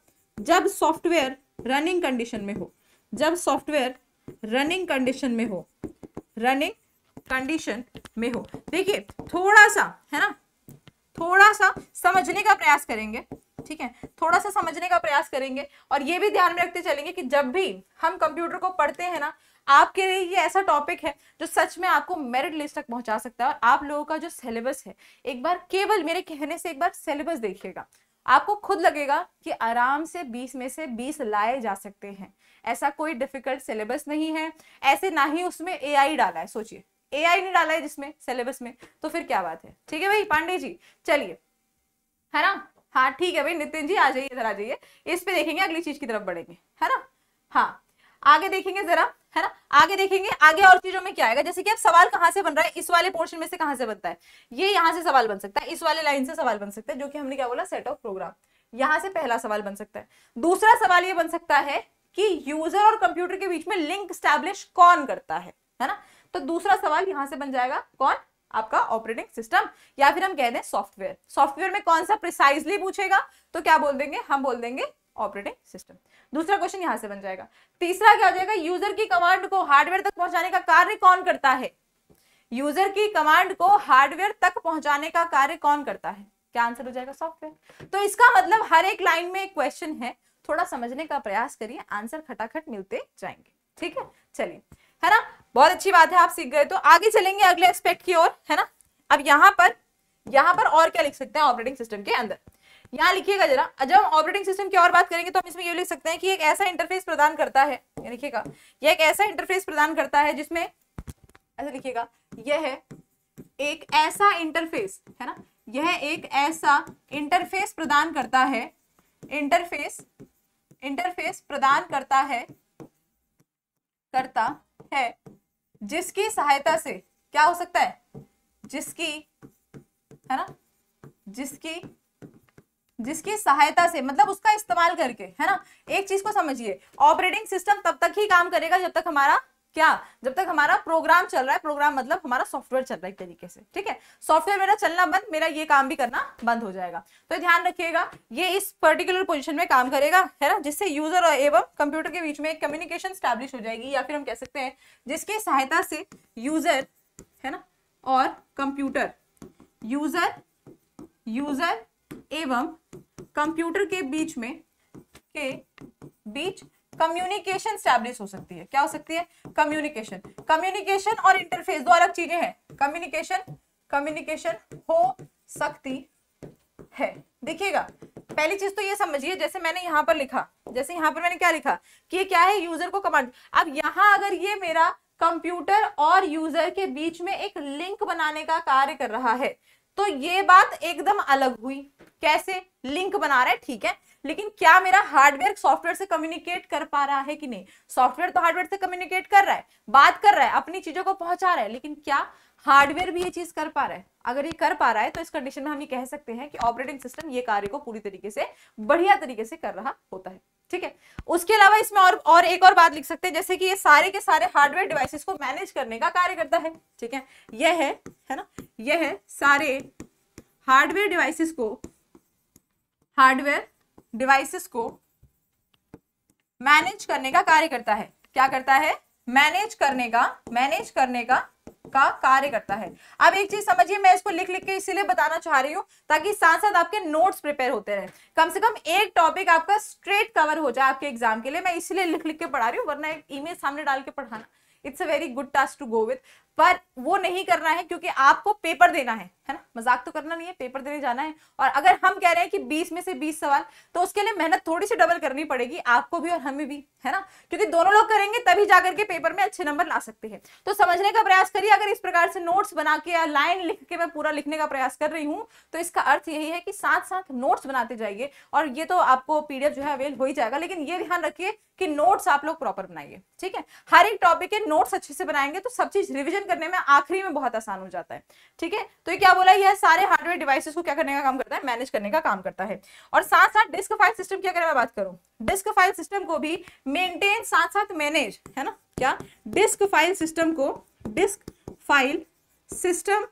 जब सॉफ्टवेयर रनिंग कंडीशन में हो जब सॉफ्टवेयर रनिंग कंडीशन में हो रनिंग कंडीशन में हो देखिए थोड़ा सा है ना थोड़ा सा समझने का प्रयास करेंगे ठीक है थोड़ा सा समझने का प्रयास करेंगे और ये भी ध्यान में रखते चलेंगे कि जब भी हम कंप्यूटर को पढ़ते हैं ना आपके लिए ये ऐसा टॉपिक है जो सच में आपको मेरिट लिस्ट तक पहुंचा सकता है और आप लोगों का जो सिलेबस है एक बार केवल मेरे कहने से एक बार सिलेबस देखिएगा आपको खुद लगेगा कि आराम से 20 में से 20 लाए जा सकते हैं ऐसा कोई डिफिकल्ट सिलेबस नहीं है ऐसे ना ही उसमें एआई डाला है सोचिए एआई नहीं डाला है जिसमें सिलेबस में तो फिर क्या बात है ठीक है भाई पांडे जी चलिए है ना हाँ ठीक है भाई नितिन जी आ जाइए इधर आ जाइए इस पे देखेंगे अगली चीज की तरफ बढ़ेंगे है ना हाँ आगे देखेंगे जरा है ना आगे देखेंगे आगे और चीजों में क्या आएगा जैसे कि अब सवाल कहाँ से बन रहा है इस वाले पोर्शन में से कहाँ से बनता है ये यहाँ से सवाल बन सकता है इस वाले लाइन से सवाल बन सकता है जो कि हमने क्या बोला सेट ऑफ प्रोग्राम यहाँ से पहला सवाल बन सकता है दूसरा सवाल ये बन सकता है कि यूजर और कंप्यूटर के बीच में लिंक स्टैब्लिश कौन करता है है ना तो दूसरा सवाल यहां से बन जाएगा कौन आपका ऑपरेटिंग सिस्टम या फिर हम कह दें सॉफ्टवेयर सॉफ्टवेयर में कौन सा प्रिसाइजली पूछेगा तो क्या बोल देंगे हम बोल देंगे ऑपरेटिंग सिस्टम दूसरा क्वेश्चन यहां से बन जाएगा तीसरा क्या हो जाएगा यूजर की कमांड को हार्डवेयर तक पहुंचाने का कार्य कौन करता है यूजर की कमांड को हार्डवेयर तक पहुंचाने का कार्य कौन करता है क्या आंसर हो जाएगा सॉफ्टवेयर तो इसका मतलब हर एक लाइन में एक क्वेश्चन है थोड़ा समझने का प्रयास करिए आंसर खटाखट मिलते जाएंगे ठीक है चलिए है ना बहुत अच्छी बात है आप सीख गए तो आगे चलेंगे अगले एस्पेक्ट की ओर है ना अब यहाँ पर यहाँ पर और क्या लिख सकते हैं ऑपरेटिंग सिस्टम के अंदर यहाँ लिखिएगा जरा जब हम ऑपरेटिंग सिस्टम की और बात करेंगे तो हम इसमें ये लिख सकते हैं कि एक ऐसा इंटरफेस प्रदान करता है लिखिएगा यह एक ऐसा इंटरफेस प्रदान करता है जिसमें ऐसा लिखिएगा यह है एक ऐसा इंटरफेस है ना यह एक ऐसा इंटरफेस प्रदान करता है इंटरफेस इंटरफेस प्रदान करता है करता है जिसकी सहायता से क्या हो सकता है जिसकी है ना जिसकी जिसकी सहायता से मतलब उसका इस्तेमाल करके है ना एक चीज को समझिए ऑपरेटिंग सिस्टम तब तक ही काम करेगा जब तक हमारा क्या जब तक हमारा प्रोग्राम चल रहा है प्रोग्राम मतलब हमारा सॉफ्टवेयर चल रहा है एक तरीके से ठीक है सॉफ्टवेयर मेरा चलना बंद मेरा ये काम भी करना बंद हो जाएगा तो ध्यान रखिएगा ये इस पर्टिकुलर पोजीशन में काम करेगा है ना जिससे यूजर और एवं कंप्यूटर के बीच में एक कम्युनिकेशन स्टैब्लिश हो जाएगी या फिर हम कह सकते हैं जिसकी सहायता से यूजर है ना और कंप्यूटर यूजर यूजर एवं कंप्यूटर के बीच में के बीच कम्युनिकेशन स्टैब्लिश हो सकती है क्या हो सकती है कम्युनिकेशन कम्युनिकेशन और इंटरफेस दो अलग चीजें हैं कम्युनिकेशन कम्युनिकेशन हो सकती है देखिएगा पहली चीज तो ये समझिए जैसे मैंने यहां पर लिखा जैसे यहां पर मैंने क्या लिखा कि ये क्या है यूजर को कमांड अब यहां अगर ये मेरा कंप्यूटर और यूजर के बीच में एक लिंक बनाने का कार्य कर रहा है तो ये बात एकदम अलग हुई कैसे लिंक बना रहा है ठीक है लेकिन क्या मेरा हार्डवेयर सॉफ्टवेयर से कम्युनिकेट कर पा रहा है कि नहीं सॉफ्टवेयर तो हार्डवेयर से कम्युनिकेट कर रहा है बात कर रहा है अपनी चीजों को पहुंचा रहा है लेकिन क्या हार्डवेयर भी ये चीज कर पा रहा है अगर ये कर पा रहा है तो इस कंडीशन में हम ये कह सकते हैं कि ऑपरेटिंग सिस्टम ये कार्य को पूरी तरीके से बढ़िया तरीके से कर रहा होता है ठीक है उसके अलावा इसमें और और एक और बात लिख सकते हैं जैसे कि ये सारे के सारे हार्डवेयर डिवाइसेस को मैनेज करने का कार्य करता है ठीक है यह है है ना यह है सारे हार्डवेयर डिवाइसेस को हार्डवेयर डिवाइसेस को मैनेज करने का कार्य करता है क्या करता है मैनेज करने का मैनेज करने का का कार्य करता है अब एक चीज समझिए मैं इसको लिख लिख के इसीलिए बताना चाह रही हूं ताकि साथ साथ आपके नोट्स प्रिपेयर होते रहे कम से कम एक टॉपिक आपका स्ट्रेट कवर हो जाए आपके एग्जाम के लिए मैं इसलिए लिख लिख के पढ़ा रही हूँ वरना एक ईमेल सामने डाल के पढ़ाना it's a very good task to go with पर वो नहीं करना है क्योंकि आपको पेपर देना है है ना मजाक तो करना नहीं है पेपर देने जाना है और अगर हम कह रहे हैं कि 20 में से 20 सवाल तो उसके लिए मेहनत थोड़ी सी डबल करनी पड़ेगी आपको भी और हमें भी है ना क्योंकि दोनों लोग करेंगे तभी जाकर के पेपर में अच्छे नंबर ला सकते हैं तो समझने का प्रयास करिए अगर इस प्रकार से नोट्स बना के या लाइन लिख के मैं पूरा लिखने का प्रयास कर रही हूँ तो इसका अर्थ यही है कि साथ साथ नोट्स बनाते जाइए और ये तो आपको पीडीएफ जो है अवेल हो ही जाएगा लेकिन ये ध्यान रखिए कि नोट्स आप लोग प्रॉपर बनाइए ठीक है हर एक टॉपिक के नोट्स अच्छे से बनाएंगे तो सब चीज रिविजन करने में आखिरी में बहुत आसान हो जाता है ठीक है तो ये क्या बोला यह सारे हार्डवेयर डिवाइसेस को क्या करने का काम करता है मैनेज करने का काम करता है और साथ साथ डिस्क फाइल सिस्टम की अगर मैं बात करूं डिस्क फाइल सिस्टम को भी मेनटेन साथ साथ मैनेज है ना क्या डिस्क फाइल सिस्टम को डिस्क फाइल सिस्टम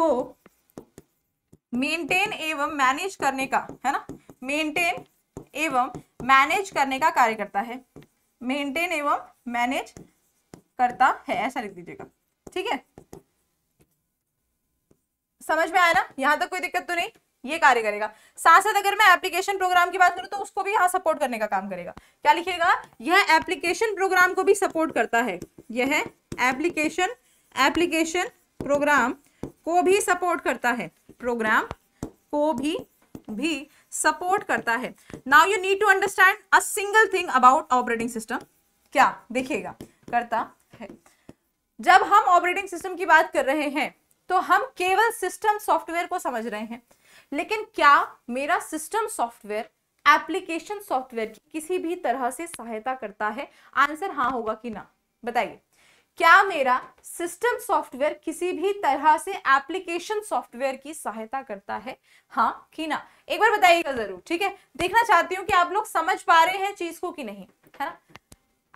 को मेंटेन एवं मैनेज करने का है ना मेंटेन एवं मैनेज करने का कार्य करता है मेंटेन एवं मैनेज करता है ऐसा लिख दीजिएगा ठीक है समझ में आया ना यहां तक कोई दिक्कत तो नहीं ये कार्य करेगा साथ साथ अगर मैं एप्लीकेशन प्रोग्राम की बात करूं तो उसको भी यहां सपोर्ट करने का काम करेगा क्या लिखेगा यह एप्लीकेशन प्रोग्राम को भी सपोर्ट करता है यह एप्लीकेशन एप्लीकेशन प्रोग्राम को भी सपोर्ट करता है प्रोग्राम को भी भी सपोर्ट करता है now you need to understand a single thing about operating system क्या देखिएगा करता जब हम ऑपरेटिंग सिस्टम की बात कर रहे हैं तो हम केवल सिस्टम सॉफ्टवेयर को समझ रहे हैं लेकिन क्या मेरा सिस्टम सॉफ्टवेयर एप्लीकेशन सॉफ्टवेयर की किसी भी तरह से सहायता करता है आंसर हाँ होगा कि ना बताइए क्या मेरा सिस्टम सॉफ्टवेयर किसी भी तरह से एप्लीकेशन सॉफ्टवेयर की सहायता करता है हाँ कि ना एक बार बताइएगा जरूर ठीक है देखना चाहती हूँ कि आप लोग समझ पा रहे हैं चीज को कि नहीं है ना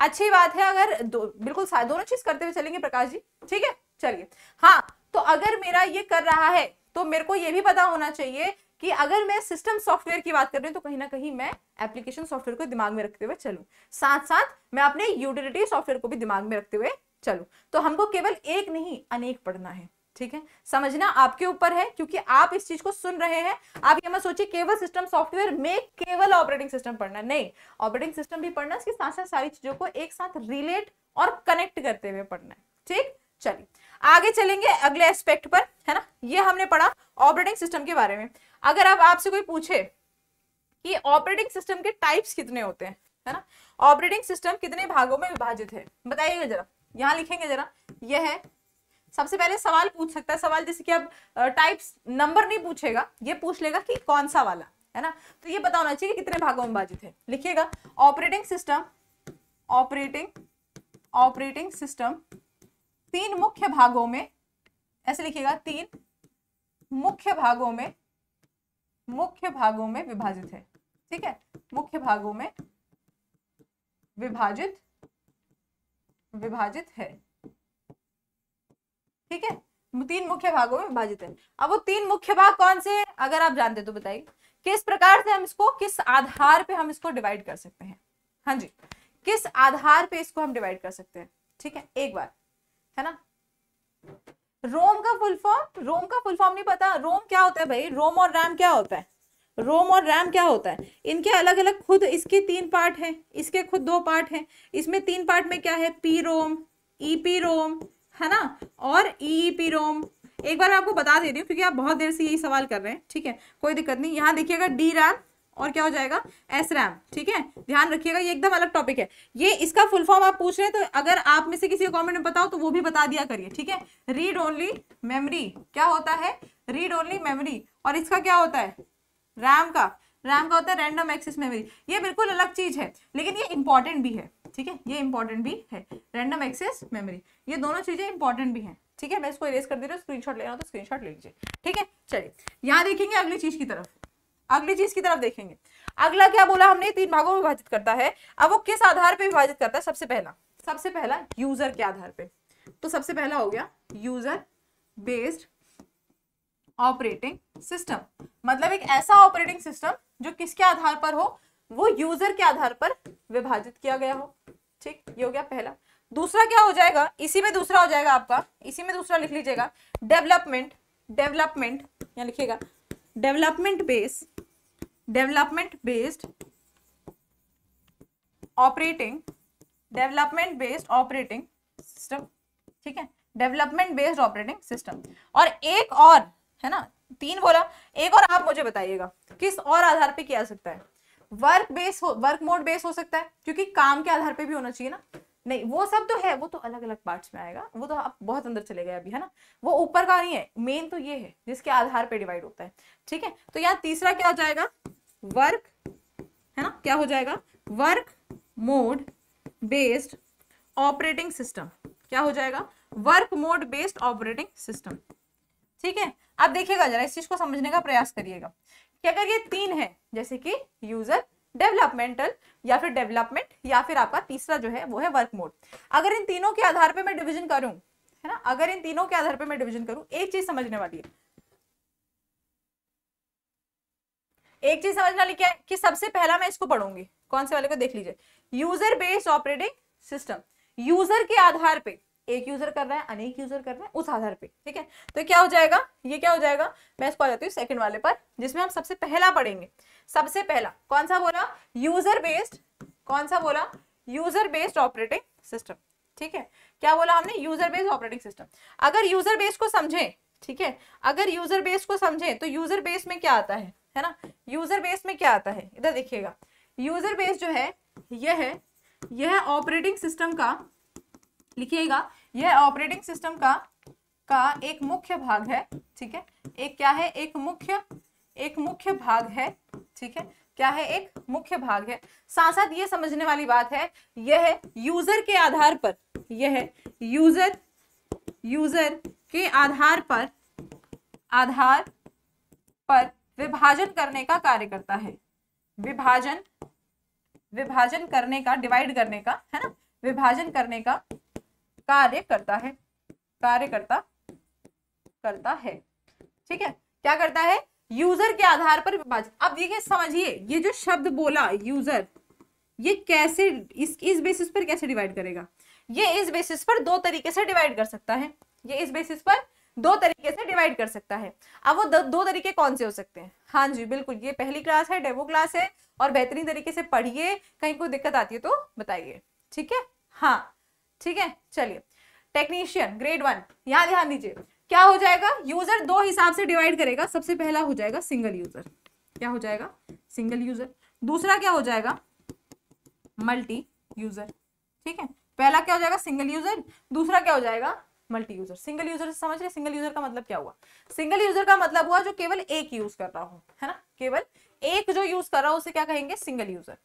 अच्छी बात है अगर दो, बिल्कुल दोनों चीज करते हुए चलेंगे प्रकाश जी ठीक है चलिए हाँ तो अगर मेरा ये कर रहा है तो मेरे को ये भी पता होना चाहिए कि अगर मैं सिस्टम सॉफ्टवेयर की बात कर रही हूँ तो कहीं ना कहीं मैं एप्लीकेशन सॉफ्टवेयर को दिमाग में रखते हुए चलू साथ साथ मैं अपने यूटिलिटी सॉफ्टवेयर को भी दिमाग में रखते हुए चलूँ तो हमको केवल एक नहीं अनेक पढ़ना है ठीक है समझना आपके ऊपर है क्योंकि आप इस चीज को सुन रहे हैं आप ये मत सोचिए केवल सिस्टम सॉफ्टवेयर में केवल ऑपरेटिंग सिस्टम पढ़ना नहीं ऑपरेटिंग सिस्टम भी पढ़ना इसके साथ साथ सारी चीजों को एक साथ रिलेट और कनेक्ट करते हुए पढ़ना है ठीक चलिए आगे चलेंगे अगले एस्पेक्ट पर है ना ये हमने पढ़ा ऑपरेटिंग सिस्टम के बारे में अगर आप आपसे कोई पूछे कि ऑपरेटिंग सिस्टम के टाइप्स कितने होते हैं है ना ऑपरेटिंग सिस्टम कितने भागों में विभाजित है बताइएगा जरा यहाँ लिखेंगे जरा यह है सबसे पहले सवाल पूछ सकता है सवाल जैसे कि अब टाइप्स नंबर नहीं पूछेगा ये पूछ लेगा कि कौन सा वाला है ना तो ये पता होना चाहिए कि कितने भागों में बाजित है लिखिएगा operating system operating operating system तीन मुख्य भागों में ऐसे लिखिएगा तीन मुख्य भागों में मुख्य भागों में विभाजित है ठीक है मुख्य भागों में विभाजित विभाजित है ठीक है तीन मुख्य भागों में विभाजित है अब वो तीन मुख्य भाग कौन से हैं अगर आप जानते तो बताइए किस प्रकार से हम इसको किस आधार पे हम इसको डिवाइड कर सकते हैं हाँ जी किस आधार पे इसको हम डिवाइड कर सकते हैं ठीक है एक बार है ना रोम का फुल फॉर्म रोम का फुल फॉर्म नहीं पता रोम क्या होता है भाई रोम और रैम क्या होता है रोम और रैम क्या होता है इनके अलग अलग खुद इसके तीन पार्ट हैं इसके खुद दो पार्ट हैं इसमें तीन पार्ट में क्या है P ROM E P ROM है ना और ई रोम एक बार मैं आपको बता दे रही हूँ क्योंकि आप बहुत देर से यही सवाल कर रहे हैं ठीक है कोई दिक्कत नहीं यहाँ देखिएगा डी रैम और क्या हो जाएगा एस रैम ठीक है ध्यान रखिएगा ये एकदम अलग टॉपिक है ये इसका फुल फॉर्म आप पूछ रहे हैं तो अगर आप में से किसी को कॉमेंट में बताओ तो वो भी बता दिया करिए ठीक है रीड ओनली मेमरी क्या होता है रीड ओनली मेमरी और इसका क्या होता है रैम का रैम का होता है रैंडम एक्सेस मेमरी ये बिल्कुल अलग चीज है लेकिन ये इंपॉर्टेंट भी है ठीक है ये इंपॉर्टेंट भी है रैंडम एक्सेस मेमोरी ये दोनों चीज़ें इंपॉर्टेंट भी हैं ठीक है मैं इसको इरेज कर दे रहा हूँ स्क्रीनशॉट लेना तो स्क्रीन ले लीजिए ठीक है चलिए यहाँ देखेंगे अगली चीज़ की तरफ अगली चीज़ की तरफ देखेंगे अगला क्या बोला हमने तीन भागों में विभाजित करता है अब वो किस आधार पर विभाजित करता है सबसे पहला सबसे पहला यूजर के आधार पर तो सबसे पहला हो गया यूजर बेस्ड ऑपरेटिंग सिस्टम मतलब एक ऐसा ऑपरेटिंग सिस्टम जो किसके आधार पर हो वो यूजर के आधार पर विभाजित किया गया हो ठीक ये हो गया पहला दूसरा क्या हो जाएगा इसी में दूसरा हो जाएगा आपका इसी में दूसरा लिख लीजिएगा डेवलपमेंट डेवलपमेंट या लिखिएगा development base development based operating development based operating system ठीक है डेवलपमेंट बेस्ड ऑपरेटिंग सिस्टम और एक और है ना तीन बोला एक और आप मुझे बताइएगा किस और आधार पे किया जा सकता है वर्क बेस हो वर्क मोड बेस हो सकता है क्योंकि काम के आधार पे भी होना चाहिए ना नहीं वो सब तो है वो तो अलग अलग पार्ट्स में आएगा वो तो आप बहुत अंदर चले गए अभी है ना वो ऊपर का नहीं है मेन तो ये है जिसके आधार पे डिवाइड होता है ठीक है तो यहाँ तीसरा क्या हो जाएगा वर्क है ना क्या हो जाएगा work mode based operating system क्या हो जाएगा work mode based operating system ठीक है अब देखिएगा जरा इस चीज को समझने का प्रयास करिएगा कि अगर ये तीन है जैसे कि यूजर डेवलपमेंटल या फिर डेवलपमेंट या फिर आपका तीसरा जो है वो है वर्क मोड अगर इन तीनों के आधार पर मैं डिविजन करूं है ना अगर इन तीनों के आधार पर मैं डिविजन करूं एक चीज समझने वाली है एक चीज समझने वाली क्या है कि सबसे पहला मैं इसको पढ़ूंगी कौन से वाले को देख लीजिए user based operating system user के आधार पे एक यूजर कर रहा है अनेक यूजर कर रहा है उस आधार पे ठीक है तो क्या हो जाएगा ये क्या हो जाएगा मैं इसको आ जाती हूँ सेकंड वाले पर जिसमें हम सबसे पहला पढ़ेंगे सबसे पहला कौन सा बोला यूजर बेस्ड कौन सा बोला यूजर बेस्ड ऑपरेटिंग सिस्टम ठीक है क्या बोला हमने यूजर बेस्ड ऑपरेटिंग सिस्टम अगर यूजर बेस्ड को समझे ठीक है अगर यूजर बेस्ड को समझे तो यूजर बेस्ड में क्या आता है है ना यूजर बेस्ड में क्या आता है इधर देखिएगा यूजर बेस्ड जो है यह है यह ऑपरेटिंग सिस्टम का लिखिएगा यह ऑपरेटिंग सिस्टम का का एक मुख्य भाग है ठीक है एक क्या है एक मुख्य एक मुख्य भाग है ठीक है क्या है एक मुख्य भाग है साथ साथ ये समझने वाली बात है यह यूजर के आधार पर यह यूजर यूजर के आधार पर आधार पर विभाजन करने का कार्य करता है विभाजन विभाजन करने का डिवाइड करने का है ना विभाजन करने का कार्य करता है कार्य करता करता है ठीक है क्या करता है यूजर के आधार पर विभाजित अब देखिए समझिए ये जो शब्द बोला यूजर ये कैसे इस इस बेसिस पर कैसे डिवाइड करेगा ये इस बेसिस पर दो तरीके से डिवाइड कर सकता है ये इस बेसिस पर दो तरीके से डिवाइड कर सकता है अब वो दो, दो तरीके कौन से हो सकते हैं हाँ जी बिल्कुल ये पहली क्लास है डेमो क्लास है और बेहतरीन तरीके से पढ़िए कहीं कोई दिक्कत आती है तो बताइए ठीक है हाँ ठीक है चलिए टेक्नीशियन ग्रेड वन यहां ध्यान दीजिए क्या हो जाएगा यूजर दो हिसाब से डिवाइड करेगा सबसे पहला हो जाएगा सिंगल यूजर क्या हो जाएगा सिंगल यूजर दूसरा क्या हो जाएगा मल्टी यूजर ठीक है पहला क्या हो जाएगा सिंगल यूजर दूसरा क्या हो जाएगा मल्टी यूजर सिंगल यूजर समझ रहे सिंगल यूजर का मतलब क्या हुआ सिंगल यूजर का मतलब हुआ जो केवल एक यूज कर रहा हो है ना केवल एक जो यूज कर रहा हो उसे क्या कहेंगे सिंगल यूजर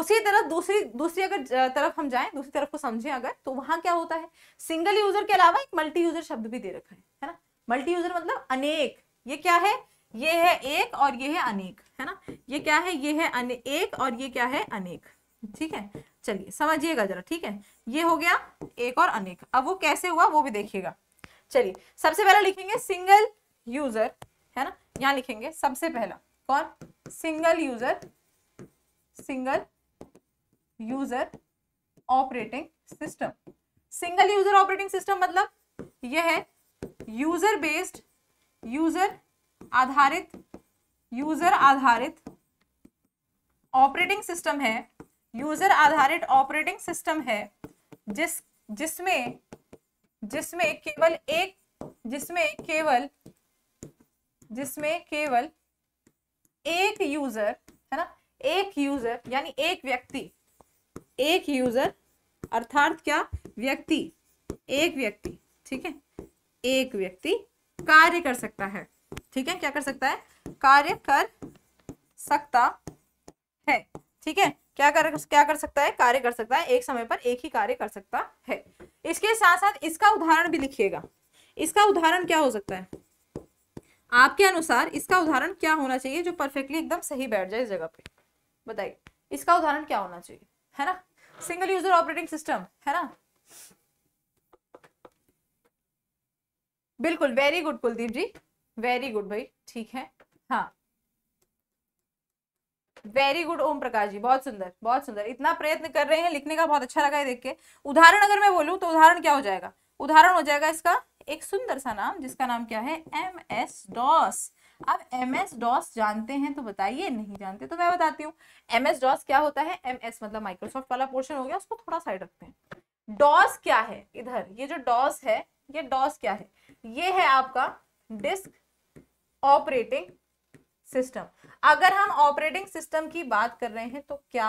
उसी तरफ दूसरी दूसरी अगर तरफ हम जाएं दूसरी तरफ को समझें अगर तो वहां क्या होता है सिंगल यूजर के अलावा एक मल्टी यूजर शब्द भी दे रखा है है ना मल्टी यूजर मतलब अनेक ये क्या है ये है एक और ये है अनेक है ना ये क्या है ये है अने, एक और ये क्या है अनेक ठीक है चलिए समझिएगा जरा ठीक है ये हो गया एक और अनेक अब वो कैसे हुआ वो भी देखिएगा चलिए सबसे पहला लिखेंगे सिंगल यूजर है ना यहां लिखेंगे सबसे पहला कौन single user single user operating system single user operating system मतलब यह है यूजर बेस्ड यूजर आधारित यूजर आधारित ऑपरेटिंग सिस्टम है यूजर आधारित ऑपरेटिंग सिस्टम है जिस जिसमें जिसमें केवल एक जिसमें केवल जिसमें केवल एक यूजर है ना एक यूजर यानी एक व्यक्ति एक यूजर अर्थात क्या व्यक्ति एक व्यक्ति ठीक है एक व्यक्ति कार्य कर सकता है ठीक है क्या कर सकता है कार्य कर सकता है ठीक है क्या कर क्या कर सकता है कार्य कर सकता है एक समय पर एक ही कार्य कर सकता है इसके साथ साथ इसका उदाहरण भी लिखिएगा इसका उदाहरण क्या हो सकता है आपके अनुसार इसका उदाहरण क्या होना चाहिए जो परफेक्टली एकदम सही बैठ जाए इस जगह पे बताइए इसका उदाहरण क्या होना चाहिए है ना सिंगल यूजर ऑपरेटिंग सिस्टम है ना बिल्कुल very good Kuldeep ji very good भाई ठीक है हाँ वेरी गुड ओम प्रकाश जी बहुत सुंदर बहुत सुंदर इतना प्रयत्न कर रहे हैं लिखने का बहुत अच्छा लगा है देख के उदाहरण अगर मैं बोलूं तो उदाहरण क्या हो जाएगा उदाहरण हो जाएगा इसका एक सुंदर सा नाम जिसका नाम क्या है एम एस डॉस अब एम एस डॉस जानते हैं तो बताइए नहीं जानते तो मैं बताती हूँ एम एस डॉस क्या होता है एम एस मतलब माइक्रोसॉफ्ट वाला पोर्शन हो गया उसको थोड़ा साइड रखते हैं डॉस क्या है इधर ये जो डॉस है ये डॉस क्या है ये है आपका डिस्क ऑपरेटिंग सिस्टम अगर हम ऑपरेटिंग सिस्टम की बात कर रहे हैं तो क्या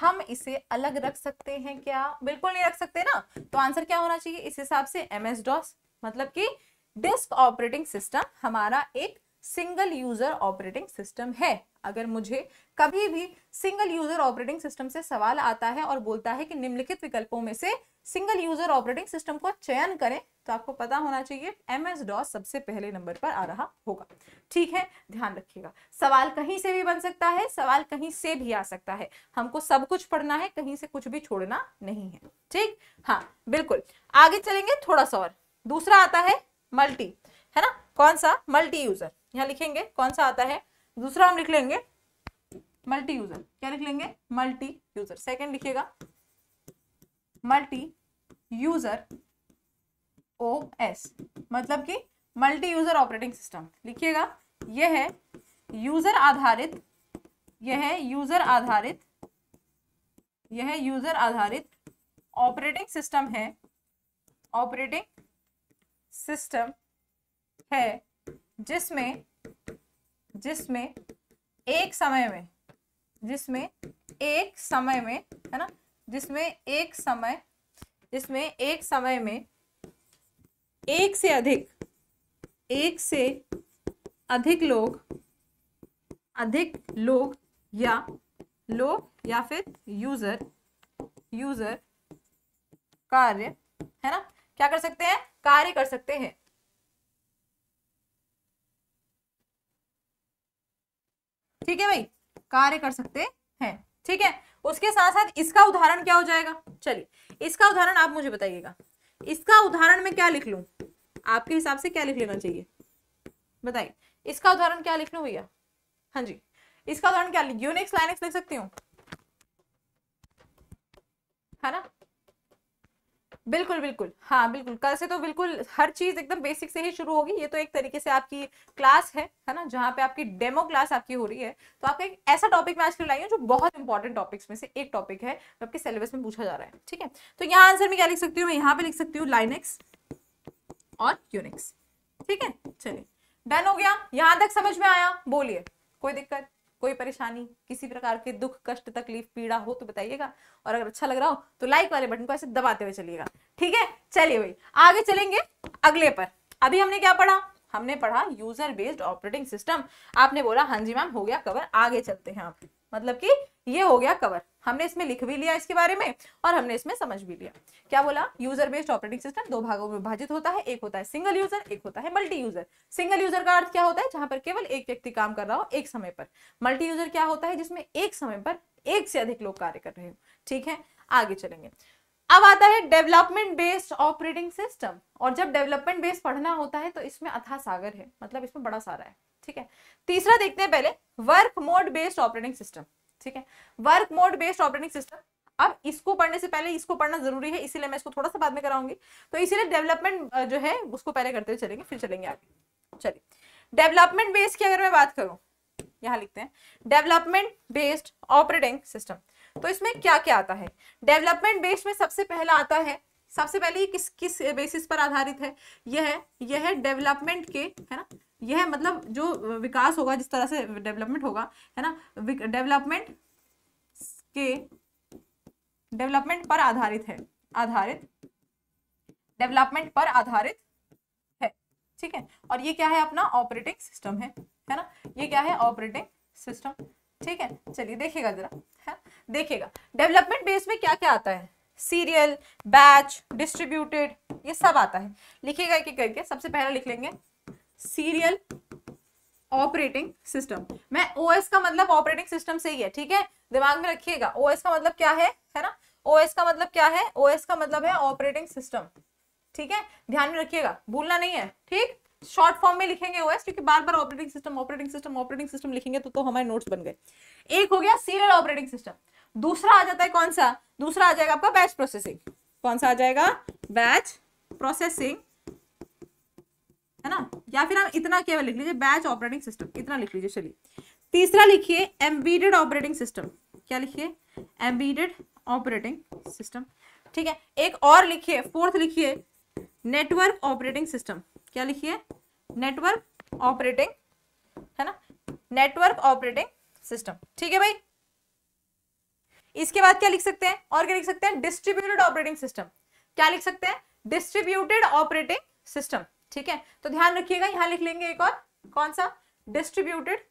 हम इसे अलग रख सकते हैं क्या बिल्कुल नहीं रख सकते ना तो आंसर क्या होना चाहिए इस हिसाब से एम एस डॉस मतलब कि डिस्क ऑपरेटिंग सिस्टम हमारा एक सिंगल यूजर ऑपरेटिंग सिस्टम है अगर मुझे कभी भी सिंगल यूजर ऑपरेटिंग सिस्टम से सवाल आता है और बोलता है कि निम्नलिखित विकल्पों में से सिंगल यूजर ऑपरेटिंग सिस्टम को चयन करें तो आपको पता होना चाहिए एम एस डॉस सबसे पहले नंबर पर आ रहा होगा ठीक है ध्यान रखिएगा सवाल कहीं से भी बन सकता है सवाल कहीं से भी आ सकता है हमको सब कुछ पढ़ना है कहीं से कुछ भी छोड़ना नहीं है ठीक हाँ बिल्कुल आगे चलेंगे थोड़ा सा और दूसरा आता है मल्टी है ना कौन सा मल्टी यूजर यहाँ लिखेंगे कौन सा आता है दूसरा हम लिख लेंगे मल्टी यूजर क्या लिख लेंगे मल्टी यूजर सेकेंड लिखिएगा मल्टी यूजर ओ एस मतलब कि मल्टी यूजर ऑपरेटिंग सिस्टम लिखिएगा यह है यूजर आधारित यह है यूजर आधारित यह है यूजर आधारित ऑपरेटिंग सिस्टम है ऑपरेटिंग सिस्टम है जिसमें जिसमें एक समय में जिसमें एक समय में है ना जिसमें एक समय जिसमें एक समय में एक से अधिक एक से अधिक लोग अधिक लोग या लोग या फिर यूजर यूजर कार्य है ना क्या कर सकते हैं कार्य कर सकते हैं ठीक है भाई कार्य कर सकते हैं ठीक है उसके साथ साथ इसका उदाहरण क्या हो जाएगा चलिए इसका उदाहरण आप मुझे बताइएगा इसका उदाहरण में क्या लिख लू आपके हिसाब से क्या लिख लेना चाहिए बताइए इसका उदाहरण क्या लिख लू भैया हाँ जी इसका उदाहरण क्या यूनिक्स लाइनिक्स लिख सकती हूँ बिल्कुल बिल्कुल हाँ बिल्कुल कल से तो बिल्कुल हर चीज एकदम बेसिक से ही शुरू होगी ये तो एक तरीके से आपकी क्लास है है ना जहाँ पे आपकी डेमो क्लास आपकी हो रही है तो आपका एक ऐसा टॉपिक मैं आज लाई हूँ जो बहुत इंपॉर्टेंट टॉपिक्स में से एक टॉपिक है जो आपके सिलेबस में पूछा जा रहा है ठीक है तो यहाँ आंसर में क्या लिख सकती हूँ मैं यहाँ पे लिख सकती हूँ लाइनेक्स और यूनिक्स ठीक है चलिए डन हो गया यहाँ तक समझ में आया बोलिए कोई दिक्कत कोई परेशानी किसी प्रकार के दुख कष्ट तकलीफ पीड़ा हो तो बताइएगा और अगर अच्छा लग रहा हो तो लाइक वाले बटन को ऐसे दबाते हुए चलिएगा ठीक है चलिए भाई आगे चलेंगे अगले पर अभी हमने क्या पढ़ा हमने पढ़ा यूजर बेस्ड ऑपरेटिंग सिस्टम आपने बोला हाँ जी मैम हो गया कवर आगे चलते हैं आप मतलब कि ये हो गया कवर हमने इसमें लिख भी लिया इसके बारे में और हमने इसमें समझ भी लिया क्या बोला यूजर बेस्ड ऑपरेटिंग सिस्टम दो भागों में विभाजित होता है एक होता है सिंगल यूजर एक होता है मल्टी यूजर सिंगल यूजर का अर्थ क्या होता है जहां पर केवल एक व्यक्ति काम कर रहा हो एक समय पर मल्टी यूजर क्या होता है जिसमें एक समय पर एक से अधिक लोग कार्य कर रहे हो ठीक है आगे चलेंगे अब आता है डेवलपमेंट बेस्ड ऑपरेटिंग सिस्टम और जब डेवलपमेंट बेस्ड पढ़ना होता है तो इसमें अथा सागर है मतलब इसमें बड़ा सारा है ठीक है तीसरा देखते हैं पहले work mode based operating system ठीक है work mode based operating system अब इसको पढ़ने से पहले इसको पढ़ना जरूरी है इसीलिए मैं इसको थोड़ा सा बाद में कराऊंगी तो इसीलिए डेवलपमेंट जो है उसको पहले करते हुए चलेंगे फिर चलेंगे आगे चलिए डेवलपमेंट बेस्ड की अगर मैं बात करूं यहाँ लिखते हैं डेवलपमेंट बेस्ड ऑपरेटिंग सिस्टम तो इसमें क्या क्या आता है डेवलपमेंट बेस्ड में सबसे पहला आता है सबसे पहले ये किस किस बेसिस पर आधारित है यह है यह है डेवलपमेंट के है ना यह मतलब जो विकास होगा जिस तरह से डेवलपमेंट होगा है ना डेवलपमेंट के डेवलपमेंट पर आधारित है आधारित डेवलपमेंट पर आधारित है ठीक है और ये क्या है अपना ऑपरेटिंग सिस्टम है है ना ये क्या है ऑपरेटिंग सिस्टम ठीक है चलिए देखिएगा जरा है देखिएगा डेवलपमेंट बेस में क्या क्या आता है सीरियल बैच डिस्ट्रीब्यूटेड ये सब आता है लिखेगा कि करके सबसे पहला लिख लेंगे सीरियल ऑपरेटिंग सिस्टम मैं ओएस का मतलब ऑपरेटिंग सिस्टम से ही है ठीक है दिमाग में रखिएगा ओएस का मतलब क्या है है ना ओएस का मतलब क्या है ओएस का मतलब है ऑपरेटिंग सिस्टम ठीक है ध्यान में रखिएगा भूलना नहीं है ठीक शॉर्ट फॉर्म में लिखेंगे ओएस क्योंकि बार बार operating system operating system operating system लिखेंगे तो, तो हमारे नोट्स बन गए एक हो गया सीरियल ऑपरेटिंग सिस्टम दूसरा आ जाता है कौन सा दूसरा आ जाएगा आपका बैच प्रोसेसिंग कौन सा आ जाएगा बैच प्रोसेसिंग है ना या फिर हम इतना केवल लिख लीजिए बैच ऑपरेटिंग सिस्टम इतना लिख लीजिए चलिए तीसरा लिखिए एम्बीडेड ऑपरेटिंग सिस्टम क्या लिखिए एम्बीडेड ऑपरेटिंग सिस्टम ठीक है एक और लिखिए फोर्थ लिखिए नेटवर्क ऑपरेटिंग सिस्टम क्या लिखिए नेटवर्क ऑपरेटिंग है ना नेटवर्क ऑपरेटिंग सिस्टम ठीक है भाई इसके बाद क्या लिख सकते हैं और क्या लिख सकते हैं डिस्ट्रीब्यूटेड ऑपरेटिंग सिस्टम क्या लिख सकते हैं डिस्ट्रीब्यूटेड ऑपरेटिंग सिस्टम ठीक है तो ध्यान रखिएगा यहां लिख लेंगे एक और कौन सा डिस्ट्रीब्यूटेड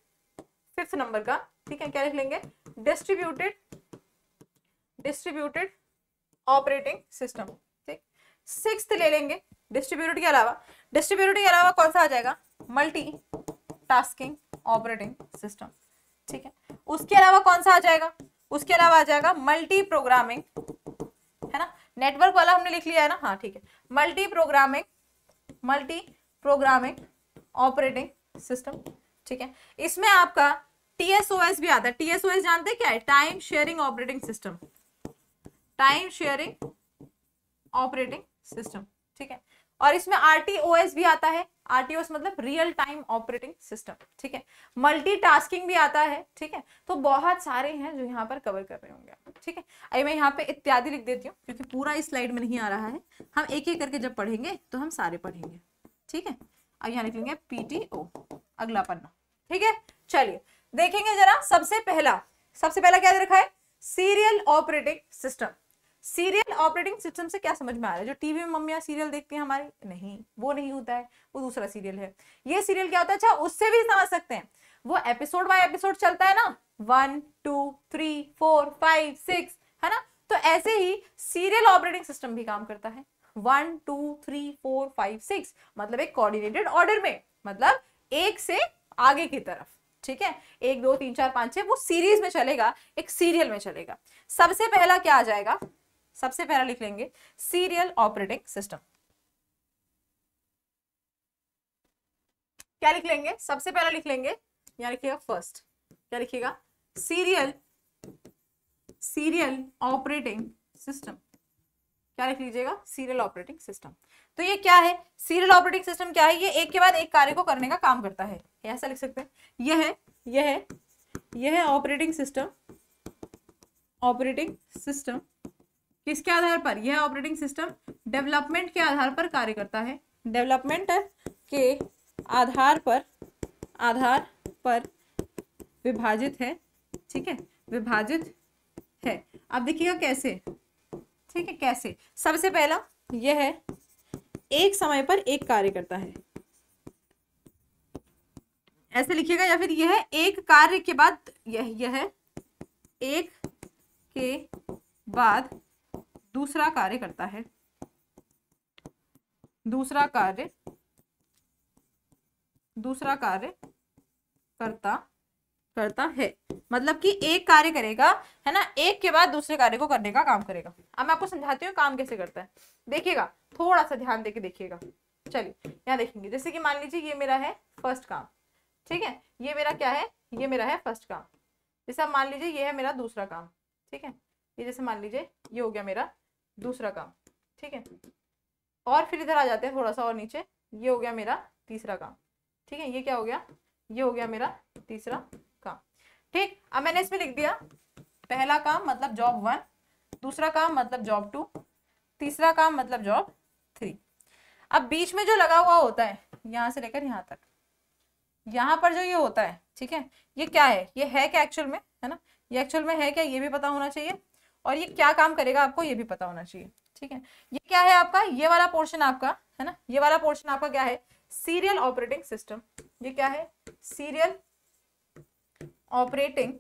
फिफ्थ नंबर का ठीक है क्या लिख लेंगे डिस्ट्रीब्यूटेड डिस्ट्रीब्यूटेड ऑपरेटिंग सिस्टम ठीक सिक्स ले लेंगे डिस्ट्रीब्यूटेड के अलावा डिस्ट्रीब्यूटर के अलावा कौन सा आ जाएगा मल्टी टास्किंग ऑपरेटिंग सिस्टम ठीक है उसके अलावा कौन सा आ जाएगा उसके अलावा आ जाएगा मल्टी प्रोग्रामिंग है ना नेटवर्क वाला हमने लिख लिया है ना हाँ ठीक है multi programming multi programming operating system ठीक है इसमें आपका टीएसओएस भी आता है टीएसओएस जानते क्या है time sharing operating system time sharing operating system ठीक है और इसमें एस भी आता है एस मतलब रियल टाइम ऑपरेटिंग सिस्टम ठीक है मल्टीटास्किंग भी आता है ठीक है तो बहुत सारे हैं जो यहाँ पर कवर कर रहे होंगे ठीक है मैं यहाँ पे इत्यादि लिख देती हूँ क्योंकि पूरा इस स्लाइड में नहीं आ रहा है हम एक एक करके जब पढ़ेंगे तो हम सारे पढ़ेंगे ठीक है अब यहाँ लिखेंगे पीटीओ अगला पन्ना ठीक है चलिए देखेंगे जरा सबसे पहला सबसे पहला क्या रखा है serial operating system serial operating system से क्या समझ में आ रहा है जो टीवी में मम्मी सीरियल देखते हैं हमारे नहीं वो नहीं होता है वो दूसरा सीरियल है ये सीरियल क्या होता है अच्छा उससे भी समझ सकते हैं वो एपिसोड बाय एपिसोड चलता है ना one two three four five six है ना तो ऐसे ही सीरियल ऑपरेटिंग सिस्टम भी काम करता है one two three four five six मतलब एक कोऑर्डिनेटेड ऑर्डर में मतलब एक से आगे की तरफ ठीक है एक दो तीन चार पांच छह वो सीरीज में चलेगा एक सीरियल में चलेगा सबसे पहला क्या आ जाएगा सबसे पहला लिख लेंगे सीरियल ऑपरेटिंग सिस्टम क्या लिख लेंगे सबसे पहला लिख लेंगे यहां लिखिएगा फर्स्ट क्या लिखिएगा सीरियल सीरियल ऑपरेटिंग सिस्टम क्या लिख लीजिएगा सीरियल ऑपरेटिंग सिस्टम तो ये क्या है सीरियल ऑपरेटिंग सिस्टम क्या है ये एक के बाद एक कार्य को करने का काम करता है ऐसा लिख सकते हैं यह है यह है यह है ऑपरेटिंग सिस्टम ऑपरेटिंग सिस्टम किसके आधार पर यह ऑपरेटिंग सिस्टम डेवलपमेंट के आधार पर कार्य करता है डेवलपमेंट के आधार पर आधार पर विभाजित है ठीक है विभाजित है अब देखिएगा कैसे ठीक है कैसे सबसे पहला यह है एक समय पर एक कार्य करता है ऐसे लिखिएगा या फिर यह एक कार्य के बाद यह यह एक के बाद दूसरा कार्य करता है दूसरा कार्य दूसरा कार्य करता करता है मतलब कि एक कार्य करेगा है ना एक के बाद दूसरे कार्य को करने का काम करेगा अब मैं आपको समझाती हूँ काम कैसे करता है देखिएगा थोड़ा सा ध्यान देके देखिएगा चलिए यहाँ देखेंगे जैसे कि मान लीजिए ये मेरा है फर्स्ट काम ठीक है ये मेरा क्या है ये मेरा है फर्स्ट काम जैसे आप मान लीजिए ये है मेरा दूसरा काम ठीक है ये जैसे मान लीजिए ये हो गया मेरा दूसरा काम ठीक है और फिर इधर आ जाते हैं थोड़ा सा और नीचे ये हो गया मेरा तीसरा काम ठीक है ये क्या हो गया ये हो गया मेरा तीसरा काम ठीक अब मैंने इसमें लिख दिया पहला काम मतलब जॉब वन दूसरा काम मतलब जॉब टू तीसरा काम मतलब जॉब थ्री अब बीच में जो लगा हुआ होता है यहां से लेकर यहाँ तक यहां पर जो ये होता है ठीक है ये क्या है ये है क्या एक्चुअल में है ना ये एक्चुअल में है क्या ये भी पता होना चाहिए और ये क्या काम करेगा आपको ये भी पता होना चाहिए ठीक है ये क्या है आपका ये वाला पोर्शन आपका है ना ये वाला पोर्शन आपका क्या है सीरियल ऑपरेटिंग सिस्टम ये क्या है सीरियल ऑपरेटिंग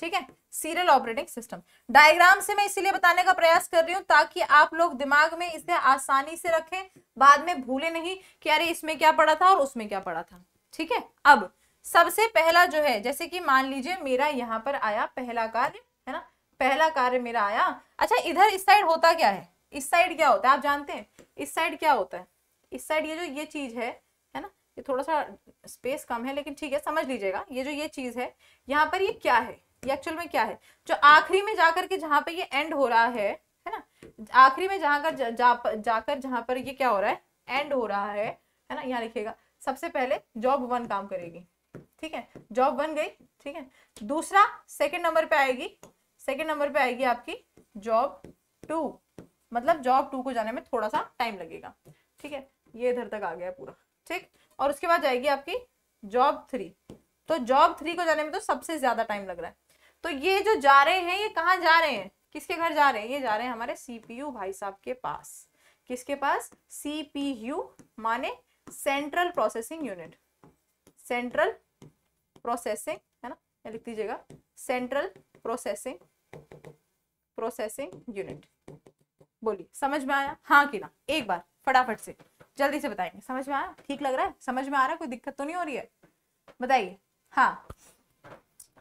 ठीक है सीरियल ऑपरेटिंग सिस्टम डायग्राम से मैं इसीलिए बताने का प्रयास कर रही हूं ताकि आप लोग दिमाग में इसे आसानी से रखें बाद में भूले नहीं कि अरे इसमें क्या पड़ा था और उसमें क्या पड़ा था ठीक है अब सबसे पहला जो है जैसे कि मान लीजिए मेरा यहाँ पर आया पहला कार्य है ना पहला कार्य मेरा आया अच्छा इधर इस साइड होता क्या है इस साइड क्या होता है आप जानते हैं इस साइड क्या होता है इस साइड ये जो ये चीज है है ना ये थोड़ा सा स्पेस कम है लेकिन ठीक है समझ लीजिएगा ये जो ये चीज है यहाँ पर ये क्या है ये एक्चुअल में क्या है जो आखिरी में जाकर के जहाँ पर ये एंड हो रहा है है ना आखिरी में जहाँ कर जाकर जहाँ पर ये क्या हो रहा है एंड हो रहा है है ना यहाँ लिखिएगा सबसे पहले जॉब वन काम करेगी ठीक है जॉब वन गई ठीक है दूसरा सेकेंड नंबर पे आएगी सेकेंड नंबर पे आएगी आपकी जॉब टू मतलब जॉब टू को जाने में थोड़ा सा टाइम लगेगा ठीक है ये इधर तक आ गया पूरा ठीक और उसके बाद जाएगी आपकी जॉब थ्री तो जॉब थ्री को जाने में तो सबसे ज्यादा टाइम लग रहा है तो ये जो जा रहे हैं ये कहाँ जा रहे हैं किसके घर जा रहे हैं ये जा रहे हैं हमारे सीपीयू भाई साहब के पास किसके पास सीपीयू माने central processing unit central processing है ना लिख दीजिएगा सेंट्रल प्रोसेसिंग प्रोसेसिंग यूनिट बोलिए समझ में आया हाँ कि ना एक बार फटाफट से जल्दी से बताएंगे समझ में आया ठीक लग रहा है समझ में आ रहा है कोई दिक्कत तो नहीं हो रही है बताइए हाँ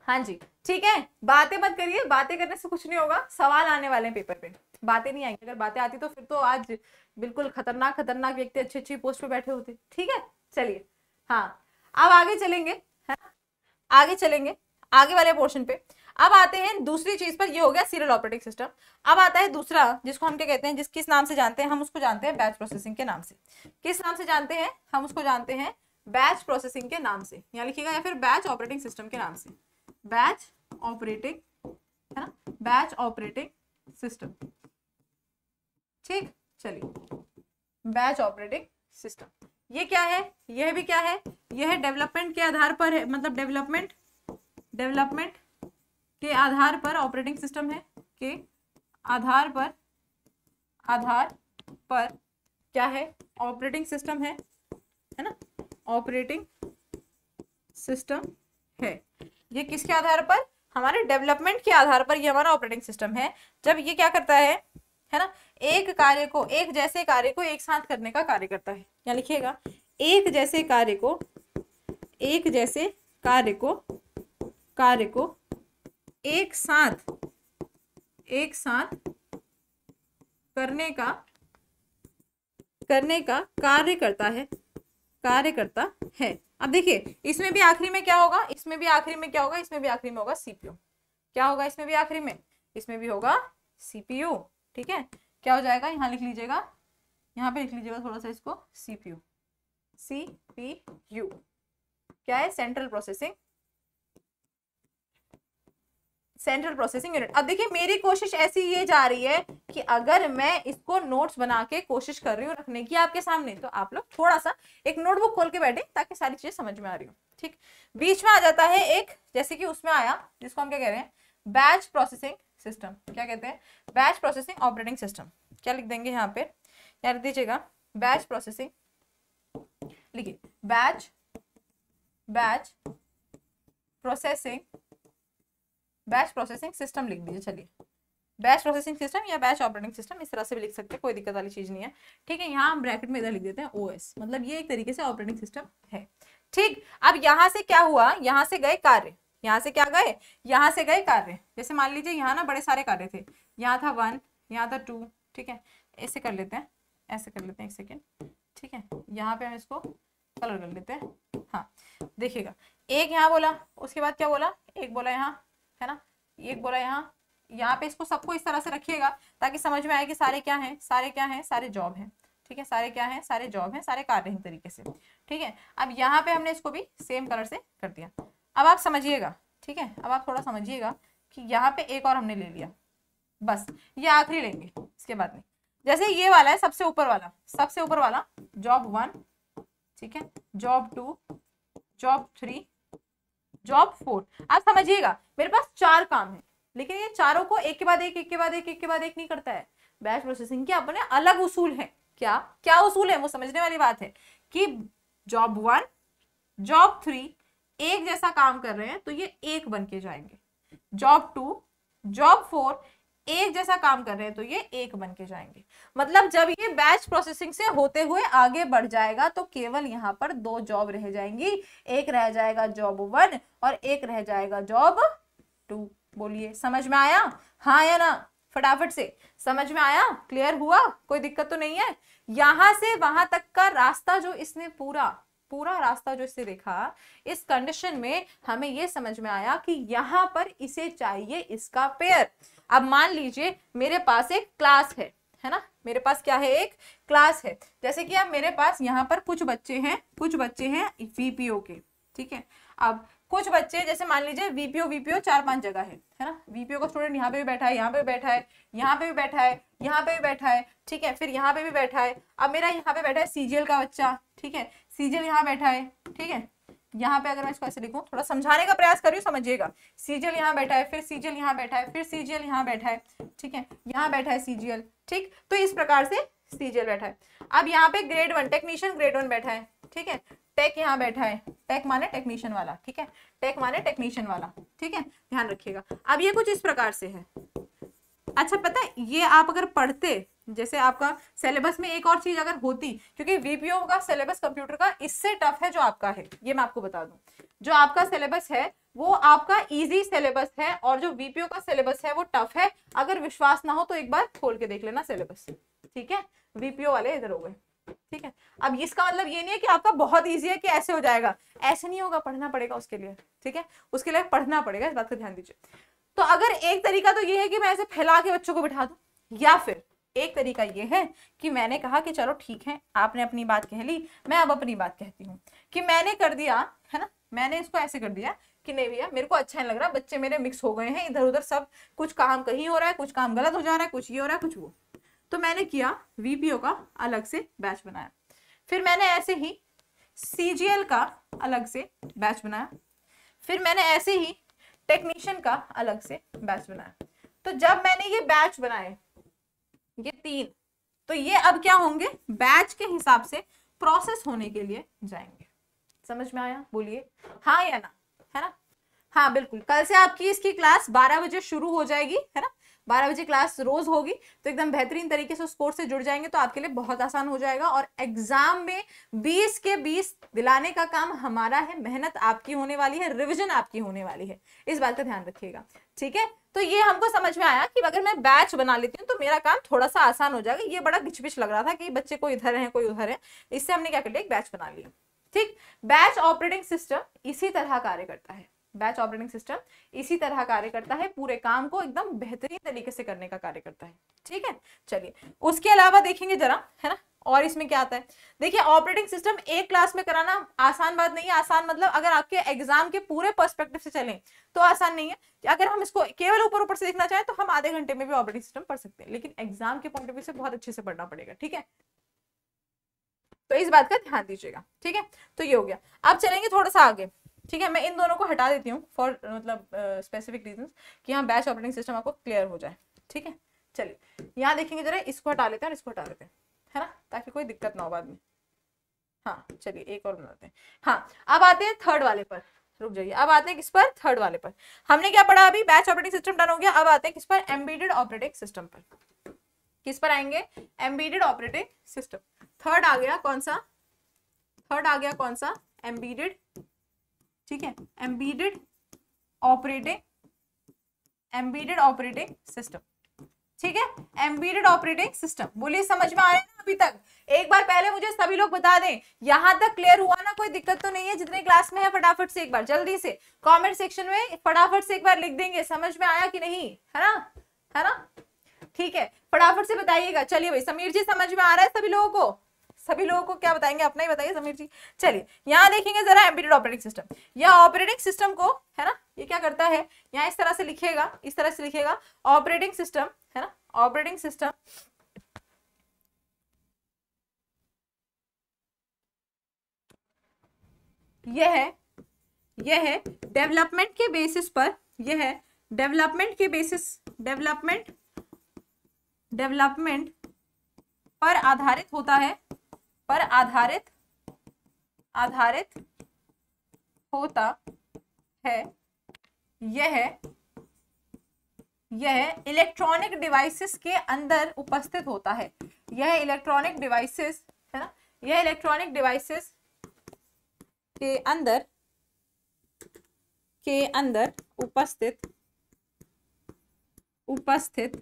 हाँ जी ठीक है बातें मत करिए बातें करने से कुछ नहीं होगा सवाल आने वाले हैं पेपर पे बातें नहीं आएंगी अगर बातें आती तो फिर तो आज बिल्कुल खतरनाक खतरनाक व्यक्ति अच्छे अच्छे पोस्ट पे बैठे होते ठीक है चलिए हाँ अब आगे चलेंगे है? हाँ? आगे चलेंगे आगे वाले पोर्शन पे अब आते हैं दूसरी चीज पर ये हो गया सीरियल ऑपरेटिंग सिस्टम अब आता है दूसरा जिसको हम क्या कहते हैं जिस किस नाम से जानते हैं हम उसको जानते हैं बैच प्रोसेसिंग के नाम से किस नाम से जानते हैं हम उसको जानते हैं बैच प्रोसेसिंग के नाम से यहाँ लिखिएगा या फिर बैच ऑपरेटिंग सिस्टम के नाम से बैच ऑपरेटिंग है ना बैच ऑपरेटिंग सिस्टम ठीक चलिए बैच ऑपरेटिंग सिस्टम ये क्या है यह भी क्या है यह डेवलपमेंट के आधार पर है मतलब डेवलपमेंट डेवलपमेंट के आधार पर ऑपरेटिंग सिस्टम है के आधार पर आधार पर क्या है ऑपरेटिंग सिस्टम है है ना ऑपरेटिंग सिस्टम है ये किसके आधार पर हमारे डेवलपमेंट के आधार पर ये हमारा ऑपरेटिंग सिस्टम है जब ये क्या करता है है ना एक कार्य को एक जैसे कार्य को एक साथ करने का कार्य करता है यहाँ लिखिएगा एक जैसे कार्य को एक जैसे कार्य को कार्य को एक साथ एक साथ करने का करने का कार्य करता है कार्य करता है अब देखिए इसमें भी आखिरी में क्या होगा इसमें भी आखिरी में क्या होगा इसमें भी आखिरी में होगा सीपीयू क्या होगा इसमें भी आखिरी में इसमें भी होगा सीपीयू ठीक है क्या हो जाएगा यहाँ लिख लीजिएगा यहाँ पे लिख लीजिएगा थोड़ा सा इसको सीपीयू यू क्या है central processing central processing unit अब देखिए मेरी कोशिश ऐसी ये जा रही है कि अगर मैं इसको नोट्स बना के कोशिश कर रही हूँ रखने की आपके सामने तो आप लोग थोड़ा सा एक नोटबुक खोल के बैठे ताकि सारी चीजें समझ में आ रही हो ठीक बीच में आ जाता है एक जैसे कि उसमें आया जिसको हम क्या कह रहे हैं बैच प्रोसेसिंग सिस्टम क्या कहते हैं बैच प्रोसेसिंग ऑपरेटिंग सिस्टम क्या लिख देंगे यहाँ पे यार दीजिएगा बैच प्रोसेसिंग लिखिए batch batch processing batch processing system लिख दीजिए चलिए बैच प्रोसेसिंग सिस्टम या बैच ऑपरेटिंग सिस्टम इस तरह से भी लिख सकते हैं कोई दिक्कत वाली चीज़ नहीं है ठीक है यहाँ हम ब्रैकेट में इधर लिख देते हैं ओ मतलब ये एक तरीके से ऑपरेटिंग सिस्टम है ठीक अब यहाँ से क्या हुआ यहाँ से गए कार्य यहाँ से क्या गए यहाँ से गए कार्य जैसे मान लीजिए यहाँ ना बड़े सारे कार्य थे यहाँ था वन यहाँ था टू ठीक है ऐसे कर लेते हैं ऐसे कर लेते हैं एक सेकेंड ठीक है यहाँ पे हम इसको कलर कर लेते हैं हाँ देखिएगा एक यहाँ बोला उसके बाद क्या बोला एक बोला यहाँ है ना एक बोला यहाँ यहाँ पे इसको सबको इस तरह से रखिएगा ताकि समझ में आए कि सारे क्या हैं सारे क्या हैं सारे जॉब हैं ठीक है सारे क्या हैं सारे जॉब हैं सारे कार्यहीन तरीके से ठीक है अब यहाँ पे हमने इसको भी सेम कलर से कर दिया अब आप समझिएगा ठीक है अब आप थोड़ा समझिएगा कि यहाँ पे एक और हमने ले लिया बस ये आखिरी लेंगे इसके बाद में जैसे ये वाला है सबसे ऊपर वाला सबसे ऊपर वाला जॉब वन ठीक है job two job three job four आप समझिएगा मेरे पास चार काम है लेकिन ये चारों को एक के बाद एक एक के बाद एक एक के बाद एक नहीं करता है बैच प्रोसेसिंग के अपने अलग उसूल है क्या क्या उसूल है वो समझने वाली बात है कि जॉब वन जॉब थ्री एक जैसा काम कर रहे हैं तो ये एक बन के जाएंगे जॉब टू जॉब फोर एक जैसा काम कर रहे हैं तो ये एक बन के जाएंगे मतलब जब ये बैच प्रोसेसिंग से होते हुए आगे बढ़ जाएगा तो केवल यहाँ पर दो जॉब रह जाएंगी एक रह जाएगा जॉब वन और एक रह जाएगा जॉब टू बोलिए समझ में आया हाँ या ना फटाफट से समझ में आया क्लियर हुआ कोई दिक्कत तो नहीं है यहां से वहां तक का रास्ता जो इसने पूरा पूरा रास्ता जो इसे देखा इस कंडीशन में हमें यह समझ में आया कि यहां पर इसे चाहिए इसका पेयर अब मान लीजिए मेरे पास एक क्लास है है ना मेरे पास क्या है एक क्लास है जैसे कि अब मेरे पास यहाँ पर कुछ बच्चे हैं कुछ बच्चे हैं वीपीओ के ठीक है अब कुछ बच्चे जैसे मान लीजिए वीपीओ वीपीओ चार पांच जगह है है ना वीपीओ का स्टूडेंट यहाँ पे भी बैठा है यहाँ पे भी बैठा है यहाँ पे भी बैठा है यहाँ पे भी बैठा है ठीक है फिर यहाँ पे भी बैठा है अब मेरा यहाँ पे बैठा है सीजीएल का बच्चा ठीक है सीजीएल यहाँ बैठा है ठीक है यहाँ पे अगर मैं इसको ऐसे लिखूँ थोड़ा समझाने का प्रयास करिए समझिएगा सीजीएल यहाँ बैठा है फिर सीजीएल यहाँ बैठा है फिर सीजीएल यहाँ बैठा है ठीक है यहाँ बैठा है सीजीएल ठीक तो इस प्रकार से सीजीएल बैठा है अब यहाँ पे grade one technician grade one बैठा है ठीक है टेक यहाँ बैठा है टेक माने टेक्नीशियन वाला ठीक है टेक माने टेक्नीशियन वाला ठीक है ध्यान रखिएगा अब ये कुछ इस प्रकार से है अच्छा पता है ये आप अगर पढ़ते जैसे आपका सिलेबस में एक और चीज अगर होती क्योंकि वीपीओ का सिलेबस कंप्यूटर का इससे टफ है जो आपका है ये मैं आपको बता दूं जो आपका सिलेबस है वो आपका इजी सिलेबस है और जो वीपीओ का सिलेबस है वो टफ है अगर विश्वास ना हो तो एक बार खोल के देख लेना सिलेबस ठीक है वीपीओ वाले इधर हो गए ठीक है अब इसका मतलब ये नहीं है कि आपका बहुत ईजी है कि ऐसे हो जाएगा ऐसे नहीं होगा पढ़ना पड़ेगा उसके लिए ठीक है उसके लिए पढ़ना पड़ेगा इस बात का ध्यान दीजिए तो अगर एक तरीका तो ये है कि मैं ऐसे फैला के बच्चों को बिठा दू या फिर एक तरीका ये है कि मैंने कहा कि चलो ठीक है आपने अपनी बात कह ली मैं अब अपनी बात कहती हूँ कि मैंने कर दिया है ना मैंने इसको ऐसे कर दिया कि नहीं भैया मेरे को अच्छा नहीं लग रहा बच्चे मेरे मिक्स हो गए हैं इधर उधर सब कुछ काम कहीं हो रहा है कुछ काम गलत हो जा रहा है कुछ ये हो रहा है कुछ वो तो मैंने किया वीपीओ का अलग से बैच बनाया फिर मैंने ऐसे ही सीजीएल का अलग से बैच बनाया फिर मैंने ऐसे ही टेक्नीशियन का अलग से बैच बनाया तो जब मैंने ये बैच बनाए ये तीन तो ये अब क्या होंगे बैच के हिसाब से प्रोसेस होने के लिए जाएंगे समझ में आया बोलिए हाँ या ना है ना हाँ बिल्कुल कल से आपकी इसकी क्लास 12 बजे शुरू हो जाएगी है ना बारह बजे क्लास रोज होगी तो एकदम बेहतरीन तरीके से उस कोर्स से जुड़ जाएंगे तो आपके लिए बहुत आसान हो जाएगा और एग्जाम में बीस के बीस दिलाने का काम हमारा है मेहनत आपकी होने वाली है रिविजन आपकी होने वाली है इस बात का ध्यान रखिएगा ठीक है तो ये हमको समझ में आया कि अगर मैं बैच बना लेती हूँ तो मेरा काम थोड़ा सा आसान हो जाएगा ये बड़ा घिचपिच लग रहा था कि बच्चे कोई इधर है कोई उधर है इससे हमने क्या कर लिया एक बैच बना लिया ठीक बैच ऑपरेटिंग सिस्टम इसी तरह कार्य करता है बैच ऑपरेटिंग सिस्टम इसी तरह कार्य करता है पूरे काम को एकदम बेहतरीन तरीके से करने का कार्य करता है ठीक है चलिए उसके अलावा देखेंगे जरा है ना और इसमें क्या आता है देखिए ऑपरेटिंग सिस्टम एक क्लास में कराना आसान बात नहीं है आसान मतलब अगर आपके एग्जाम के पूरे पर्सपेक्टिव से चलें तो आसान नहीं है अगर हम इसको केवल ऊपर ऊपर से देखना चाहें तो हम आधे घंटे में भी ऑपरेटिंग सिस्टम पढ़ सकते हैं लेकिन एग्जाम के पॉइंट ऑफ व्यू से बहुत अच्छे से पढ़ना पड़ेगा ठीक है तो इस बात का ध्यान दीजिएगा ठीक है तो ये हो गया अब चलेंगे थोड़ा सा आगे ठीक है मैं इन दोनों को हटा देती हूँ फॉर मतलब स्पेसिफिक रीजन कि यहाँ बैच ऑपरेटिंग सिस्टम आपको क्लियर हो जाए ठीक है चलिए यहाँ देखेंगे जरा इसको हटा लेते हैं और इसको हटा लेते हैं है ना ताकि कोई दिक्कत ना हो बाद में हाँ चलिए एक और बनाते हैं हाँ अब आते हैं थर्ड वाले पर रुक जाइए अब आते हैं किस पर थर्ड वाले पर हमने क्या पढ़ा अभी बैच ऑपरेटिंग सिस्टम डन हो गया अब आते हैं किस पर एम्बेडेड ऑपरेटिंग सिस्टम पर किस पर आएंगे एम्बेडेड ऑपरेटिंग सिस्टम थर्ड आ गया कौन सा थर्ड आ गया कौन सा एम्बेडेड ठीक है embedded operating embedded operating system ठीक है एम्बीडेड ऑपरेटिंग सिस्टम बोलिए समझ में आया ना अभी तक एक बार पहले मुझे सभी लोग बता दें यहां तक क्लियर हुआ ना कोई दिक्कत तो नहीं है जितने क्लास में है फटाफट से एक बार जल्दी से कमेंट सेक्शन में फटाफट से एक बार लिख देंगे समझ में आया कि नहीं है ना है ना ठीक है फटाफट से बताइएगा चलिए भाई समीर जी समझ में आ रहा है सभी लोगों को सभी लोगों को क्या बताएंगे अपना ही बताइए समीर जी चलिए यहाँ देखेंगे जरा एम्बेडेड ऑपरेटिंग सिस्टम या ऑपरेटिंग सिस्टम को है ना ये क्या करता है यहाँ इस तरह से लिखेगा इस तरह से लिखेगा ऑपरेटिंग सिस्टम है ना ऑपरेटिंग सिस्टम यह है यह है डेवलपमेंट के बेसिस पर यह है डेवलपमेंट के बेसिस डेवलपमेंट डेवलपमेंट पर आधारित होता है पर आधारित आधारित होता है यह यह इलेक्ट्रॉनिक डिवाइसेस के अंदर उपस्थित होता है यह इलेक्ट्रॉनिक डिवाइसेस है ना यह इलेक्ट्रॉनिक डिवाइसेस के अंदर के अंदर उपस्थित उपस्थित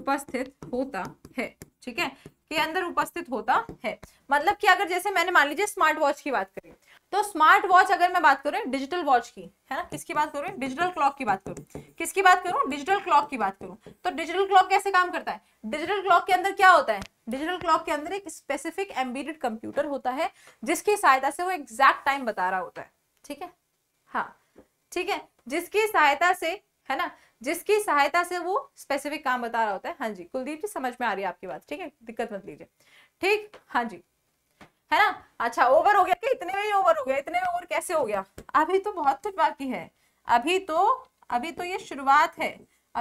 उपस्थित होता है ठीक है के अंदर उपस्थित होता है मतलब कि अगर जैसे मैंने मान लीजिए स्मार्ट वॉच की बात करें तो स्मार्ट वॉच अगर मैं बात करूं डिजिटल वॉच की है ना किसकी बात करूं डिजिटल क्लॉक की बात करूं किसकी बात करूं डिजिटल क्लॉक की बात करूं तो डिजिटल क्लॉक कैसे काम करता है डिजिटल क्लॉक के अंदर क्या होता है डिजिटल क्लॉक के अंदर एक स्पेसिफिक एम्बीडेड कंप्यूटर होता है जिसकी सहायता से वो एग्जैक्ट टाइम बता रहा होता है ठीक है हाँ ठीक है जिसकी सहायता से है ना जिसकी सहायता से वो स्पेसिफिक काम बता रहा होता है हाँ जी कुलदीप जी समझ में आ रही है आपकी बात ठीक है दिक्कत मत लीजिए ठीक हाँ जी है ना अच्छा ओवर हो गया कि इतने में ही ओवर हो गया इतने में ओवर कैसे हो गया अभी तो बहुत कुछ बाकी है अभी तो अभी तो ये शुरुआत है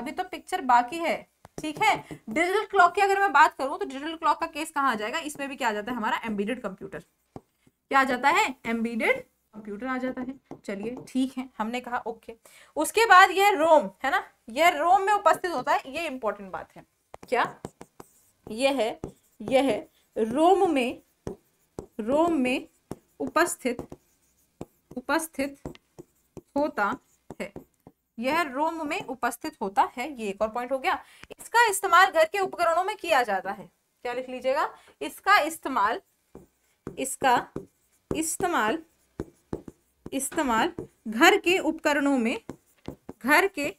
अभी तो पिक्चर बाकी है ठीक है डिजिटल क्लॉक की अगर मैं बात करूं तो डिजिटल क्लॉक का केस कहाँ आ जाएगा इसमें भी क्या आ जाता है हमारा एम्बीडेड कंप्यूटर क्या आ जाता है एम्बीडेड कंप्यूटर आ जाता है चलिए ठीक है हमने कहा ओके उसके बाद यह रोम है ना यह रोम में उपस्थित होता है ये इंपॉर्टेंट बात है क्या यह है यह रोम में रोम में उपस्थित उपस्थित होता है यह रोम में उपस्थित होता है ये एक और पॉइंट हो गया इसका इस्तेमाल घर के उपकरणों में किया जाता है क्या लिख लीजिएगा इसका इस्तेमाल इसका इस्तेमाल इस्तेमाल घर के उपकरणों में घर के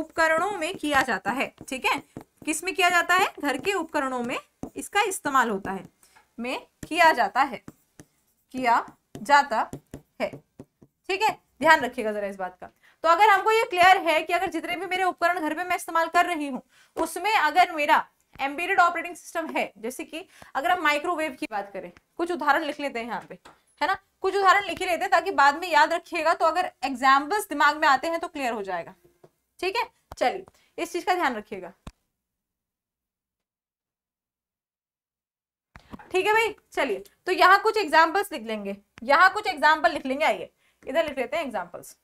उपकरणों में किया जाता है ठीक है किस में किया जाता है घर के उपकरणों में इसका इस्तेमाल होता है में किया जाता है किया जाता है ठीक है ध्यान रखिएगा जरा इस बात का तो अगर हमको ये क्लियर है कि अगर जितने भी मेरे उपकरण घर में मैं इस्तेमाल कर रही हूँ उसमें अगर मेरा एम्बेडेड ऑपरेटिंग सिस्टम है जैसे कि अगर हम माइक्रोवेव की बात करें कुछ उदाहरण लिख लेते हैं यहाँ पे है ना कुछ उदाहरण लिखे रहते हैं ताकि बाद में याद रखिएगा तो अगर एग्जाम्पल्स दिमाग में आते हैं तो क्लियर हो जाएगा ठीक है चलिए इस चीज का ध्यान रखिएगा ठीक है भाई चलिए तो यहाँ कुछ एग्जाम्पल्स लिख लेंगे यहाँ कुछ एग्जाम्पल लिख लेंगे आइए इधर लिख लेते हैं एग्जाम्पल्स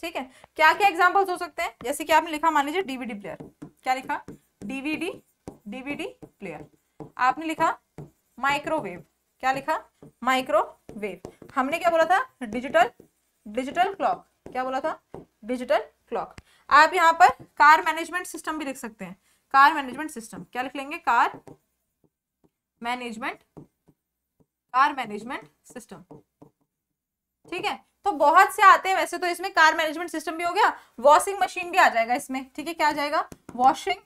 ठीक है क्या क्या एग्जाम्पल्स हो सकते हैं जैसे कि आपने लिखा मान लीजिए डीवीडी प्लेयर क्या लिखा डीवीडी डीवीडी प्लेयर आपने लिखा माइक्रोवेव क्या लिखा माइक्रोवेव हमने क्या बोला था डिजिटल डिजिटल क्लॉक क्या बोला था डिजिटल क्लॉक आप यहाँ पर कार मैनेजमेंट सिस्टम भी लिख सकते हैं कार मैनेजमेंट सिस्टम क्या लिख लेंगे car management car management system ठीक है तो बहुत से आते हैं वैसे तो इसमें कार मैनेजमेंट सिस्टम भी हो गया वॉशिंग मशीन भी आ जाएगा इसमें ठीक है क्या आ जाएगा वॉशिंग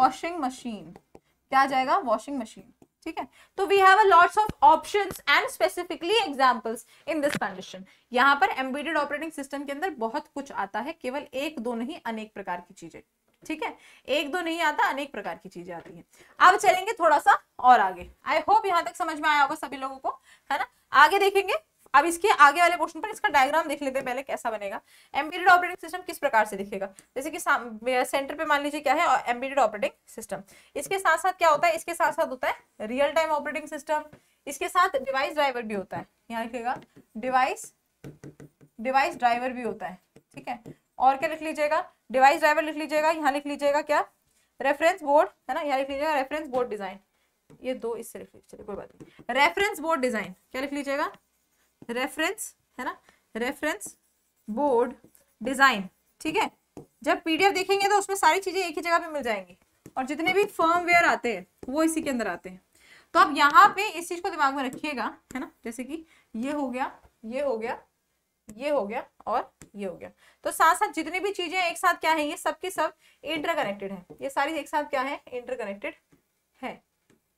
वॉशिंग मशीन क्या आ जाएगा वॉशिंग मशीन ठीक है तो we have a lots of options and specifically examples in this condition यहाँ पर एम्बेडेड ऑपरेटिंग सिस्टम के अंदर बहुत कुछ आता है केवल एक दो नहीं अनेक प्रकार की चीजें ठीक है एक दो नहीं आता अनेक प्रकार की चीजें आती हैं अब चलेंगे थोड़ा सा और आगे आई होप यहाँ तक समझ में आया होगा सभी लोगों को है ना आगे देखेंगे अब इसके आगे वाले पोर्शन पर इसका डायग्राम देख लेते हैं पहले कैसा बनेगा एम्बेडेड ऑपरेटिंग सिस्टम किस प्रकार से दिखेगा जैसे कि सेंटर पे मान लीजिए क्या है एम्बेडेड ऑपरेटिंग सिस्टम इसके साथ साथ क्या होता है इसके साथ साथ होता है रियल टाइम ऑपरेटिंग सिस्टम इसके साथ डिवाइस ड्राइवर भी होता है यहाँ लिखेगा डिवाइस डिवाइस ड्राइवर भी होता है ठीक है और क्या लिख लीजिएगा डिवाइस ड्राइवर लिख लीजिएगा यहाँ लिख लीजिएगा क्या रेफरेंस बोर्ड है ना यहाँ लिख लीजिएगा रेफरेंस बोर्ड डिजाइन ये दो इससे लिख लीजिए कोई बात नहीं रेफरेंस बोर्ड डिजाइन क्या लिख लीजिएगा रेफरेंस है ना रेफरेंस बोर्ड डिजाइन ठीक है जब पीडीएफ देखेंगे तो उसमें सारी चीजें एक ही जगह पे मिल जाएंगी और जितने भी फर्मवेयर आते हैं वो इसी के अंदर आते हैं तो आप यहाँ पे इस चीज को दिमाग में रखिएगा है ना जैसे कि ये हो गया ये हो गया ये हो गया और ये हो गया तो साथ साथ जितनी भी चीजें एक साथ क्या है ये सब सब इंटरकनेक्टेड है ये सारी एक साथ क्या है इंटरकनेक्टेड है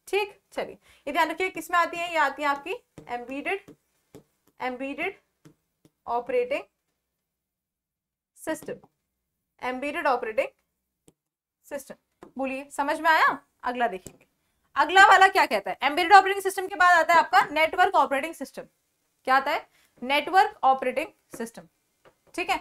ठीक चलिए ये ध्यान रखिए किसमें आती है ये आती है आपकी embedded embedded operating system embedded operating system बोलिए समझ में आया अगला देखेंगे अगला वाला क्या कहता है एम्बेडेड ऑपरेटिंग सिस्टम के बाद आता है आपका नेटवर्क ऑपरेटिंग सिस्टम क्या आता है नेटवर्क ऑपरेटिंग सिस्टम ठीक है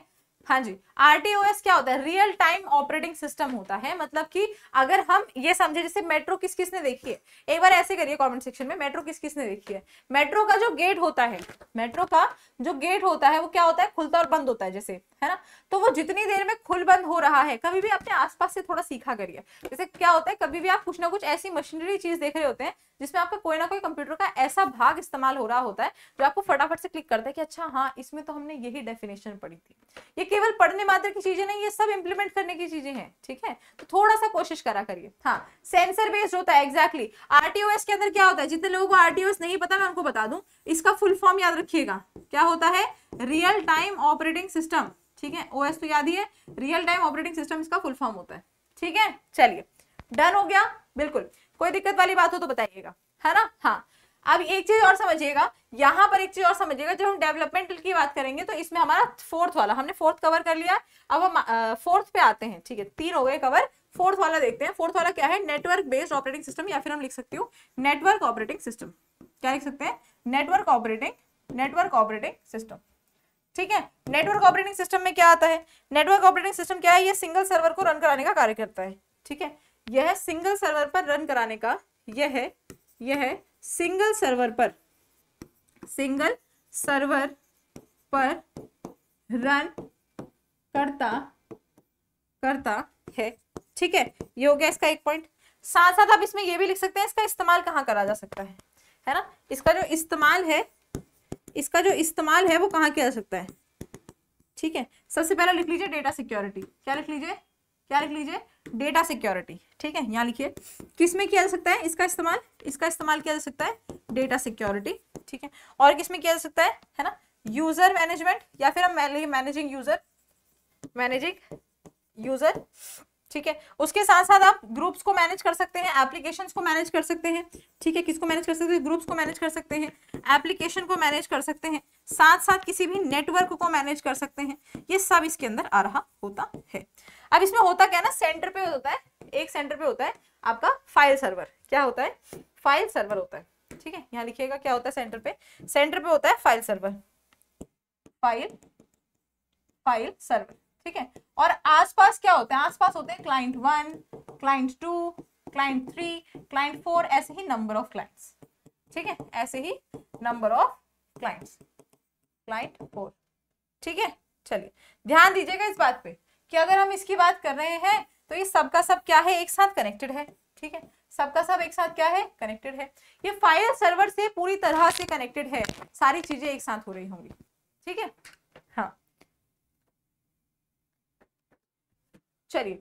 हाँ जी आरटीओएस क्या होता है रियल टाइम ऑपरेटिंग सिस्टम होता है मतलब कि अगर हम ये समझे जैसे मेट्रो किस किस ने देखी है एक बार ऐसे करिए कमेंट सेक्शन में मेट्रो किस किस ने देखी है मेट्रो का जो गेट होता है मेट्रो का जो गेट होता है वो क्या होता है खुलता और बंद होता है जैसे है ना तो वो जितनी देर में खुल बंद हो रहा है कभी भी अपने आसपास से थोड़ा सीखा करिए जैसे क्या होता है कभी भी आप कुछ ना कुछ ऐसी मशीनरी चीज देख रहे होते हैं जिसमें आपका कोई ना कोई कंप्यूटर का ऐसा भाग इस्तेमाल हो रहा होता है जो आपको फटाफट से क्लिक करता है कि अच्छा हाँ इसमें तो हमने यही डेफिनेशन पढ़ी थी ये केवल पढ़ने मात्र की चीजें नहीं ये सब इंप्लीमेंट करने की चीजें हैं ठीक है तो थोड़ा सा कोशिश करा करिए हाँ सेंसर बेस्ड होता है एक्जैक्टली एग्जैक्टली आरटीओएस के अंदर क्या होता है जितने लोगों को आरटीओएस नहीं पता मैं उनको बता दूं इसका फुल फॉर्म याद रखिएगा क्या होता है रियल टाइम ऑपरेटिंग सिस्टम ठीक है ओएस तो याद ही है रियल टाइम ऑपरेटिंग सिस्टम इसका फुल फॉर्म होता है ठीक है चलिए डन हो गया बिल्कुल कोई दिक्कत वाली बात हो तो बताइएगा है ना हाँ अब एक चीज और समझिएगा यहाँ पर एक चीज और समझिएगा जब हम डेवलपमेंट की बात करेंगे तो इसमें हमारा फोर्थ वाला हमने फोर्थ कवर कर लिया अब हम फोर्थ पे आते हैं ठीक है तीन हो गए कवर फोर्थ वाला देखते हैं फोर्थ वाला क्या है नेटवर्क बेस्ड ऑपरेटिंग सिस्टम या फिर हम लिख सकती हूँ नेटवर्क ऑपरेटिंग सिस्टम क्या लिख सकते हैं network operating network operating system ठीक है नेटवर्क ऑपरेटिंग सिस्टम में क्या आता है नेटवर्क ऑपरेटिंग सिस्टम क्या है ये सिंगल सर्वर को रन कराने का कार्य करता है ठीक है यह सिंगल सर्वर पर रन कराने का यह यह सिंगल सर्वर पर सिंगल सर्वर पर रन करता करता है ठीक है ये हो गया इसका एक पॉइंट साथ साथ आप इसमें ये भी लिख सकते हैं इसका इस्तेमाल कहाँ करा जा सकता है है ना इसका जो इस्तेमाल है इसका जो इस्तेमाल है वो कहाँ किया जा सकता है ठीक है सबसे पहला लिख लीजिए डेटा सिक्योरिटी क्या लिख लीजिए क्या लिख लीजिए डेटा सिक्योरिटी ठीक है यहाँ लिखिए किस में किया जा सकता है इसका इस्तेमाल इसका इस्तेमाल किया जा सकता है डेटा सिक्योरिटी ठीक है और किस में किया जा सकता है है ना यूजर मैनेजमेंट या फिर हम मैनेजिंग यूजर मैनेजिंग यूजर ठीक है उसके साथ साथ आप ग्रुप्स को मैनेज कर सकते हैं एप्लीकेशन को मैनेज कर सकते हैं ठीक है किसको मैनेज कर सकते हैं ग्रुप्स को मैनेज कर सकते हैं एप्लीकेशन को मैनेज कर सकते हैं साथ साथ किसी भी नेटवर्क को मैनेज कर सकते हैं ये सब इसके अंदर आ रहा होता है अब इसमें होता क्या ना सेंटर पे होता है एक सेंटर पे होता है आपका फाइल सर्वर क्या होता है फाइल सर्वर होता है ठीक है यहाँ लिखिएगा क्या होता है सेंटर पे सेंटर पे होता है file server file file server ठीक है और आसपास क्या होते हैं आसपास होते हैं client one client two client three client four ऐसे ही नंबर ऑफ क्लाइंट्स ठीक है ऐसे ही number of clients client four ठीक है चलिए ध्यान दीजिएगा इस बात पे कि अगर हम इसकी बात कर रहे हैं तो ये सबका सब क्या है एक साथ कनेक्टेड है ठीक है सबका सब एक साथ क्या है कनेक्टेड है ये फाइल सर्वर से पूरी तरह से कनेक्टेड है सारी चीजें एक साथ हो रही होंगी ठीक है हाँ चलिए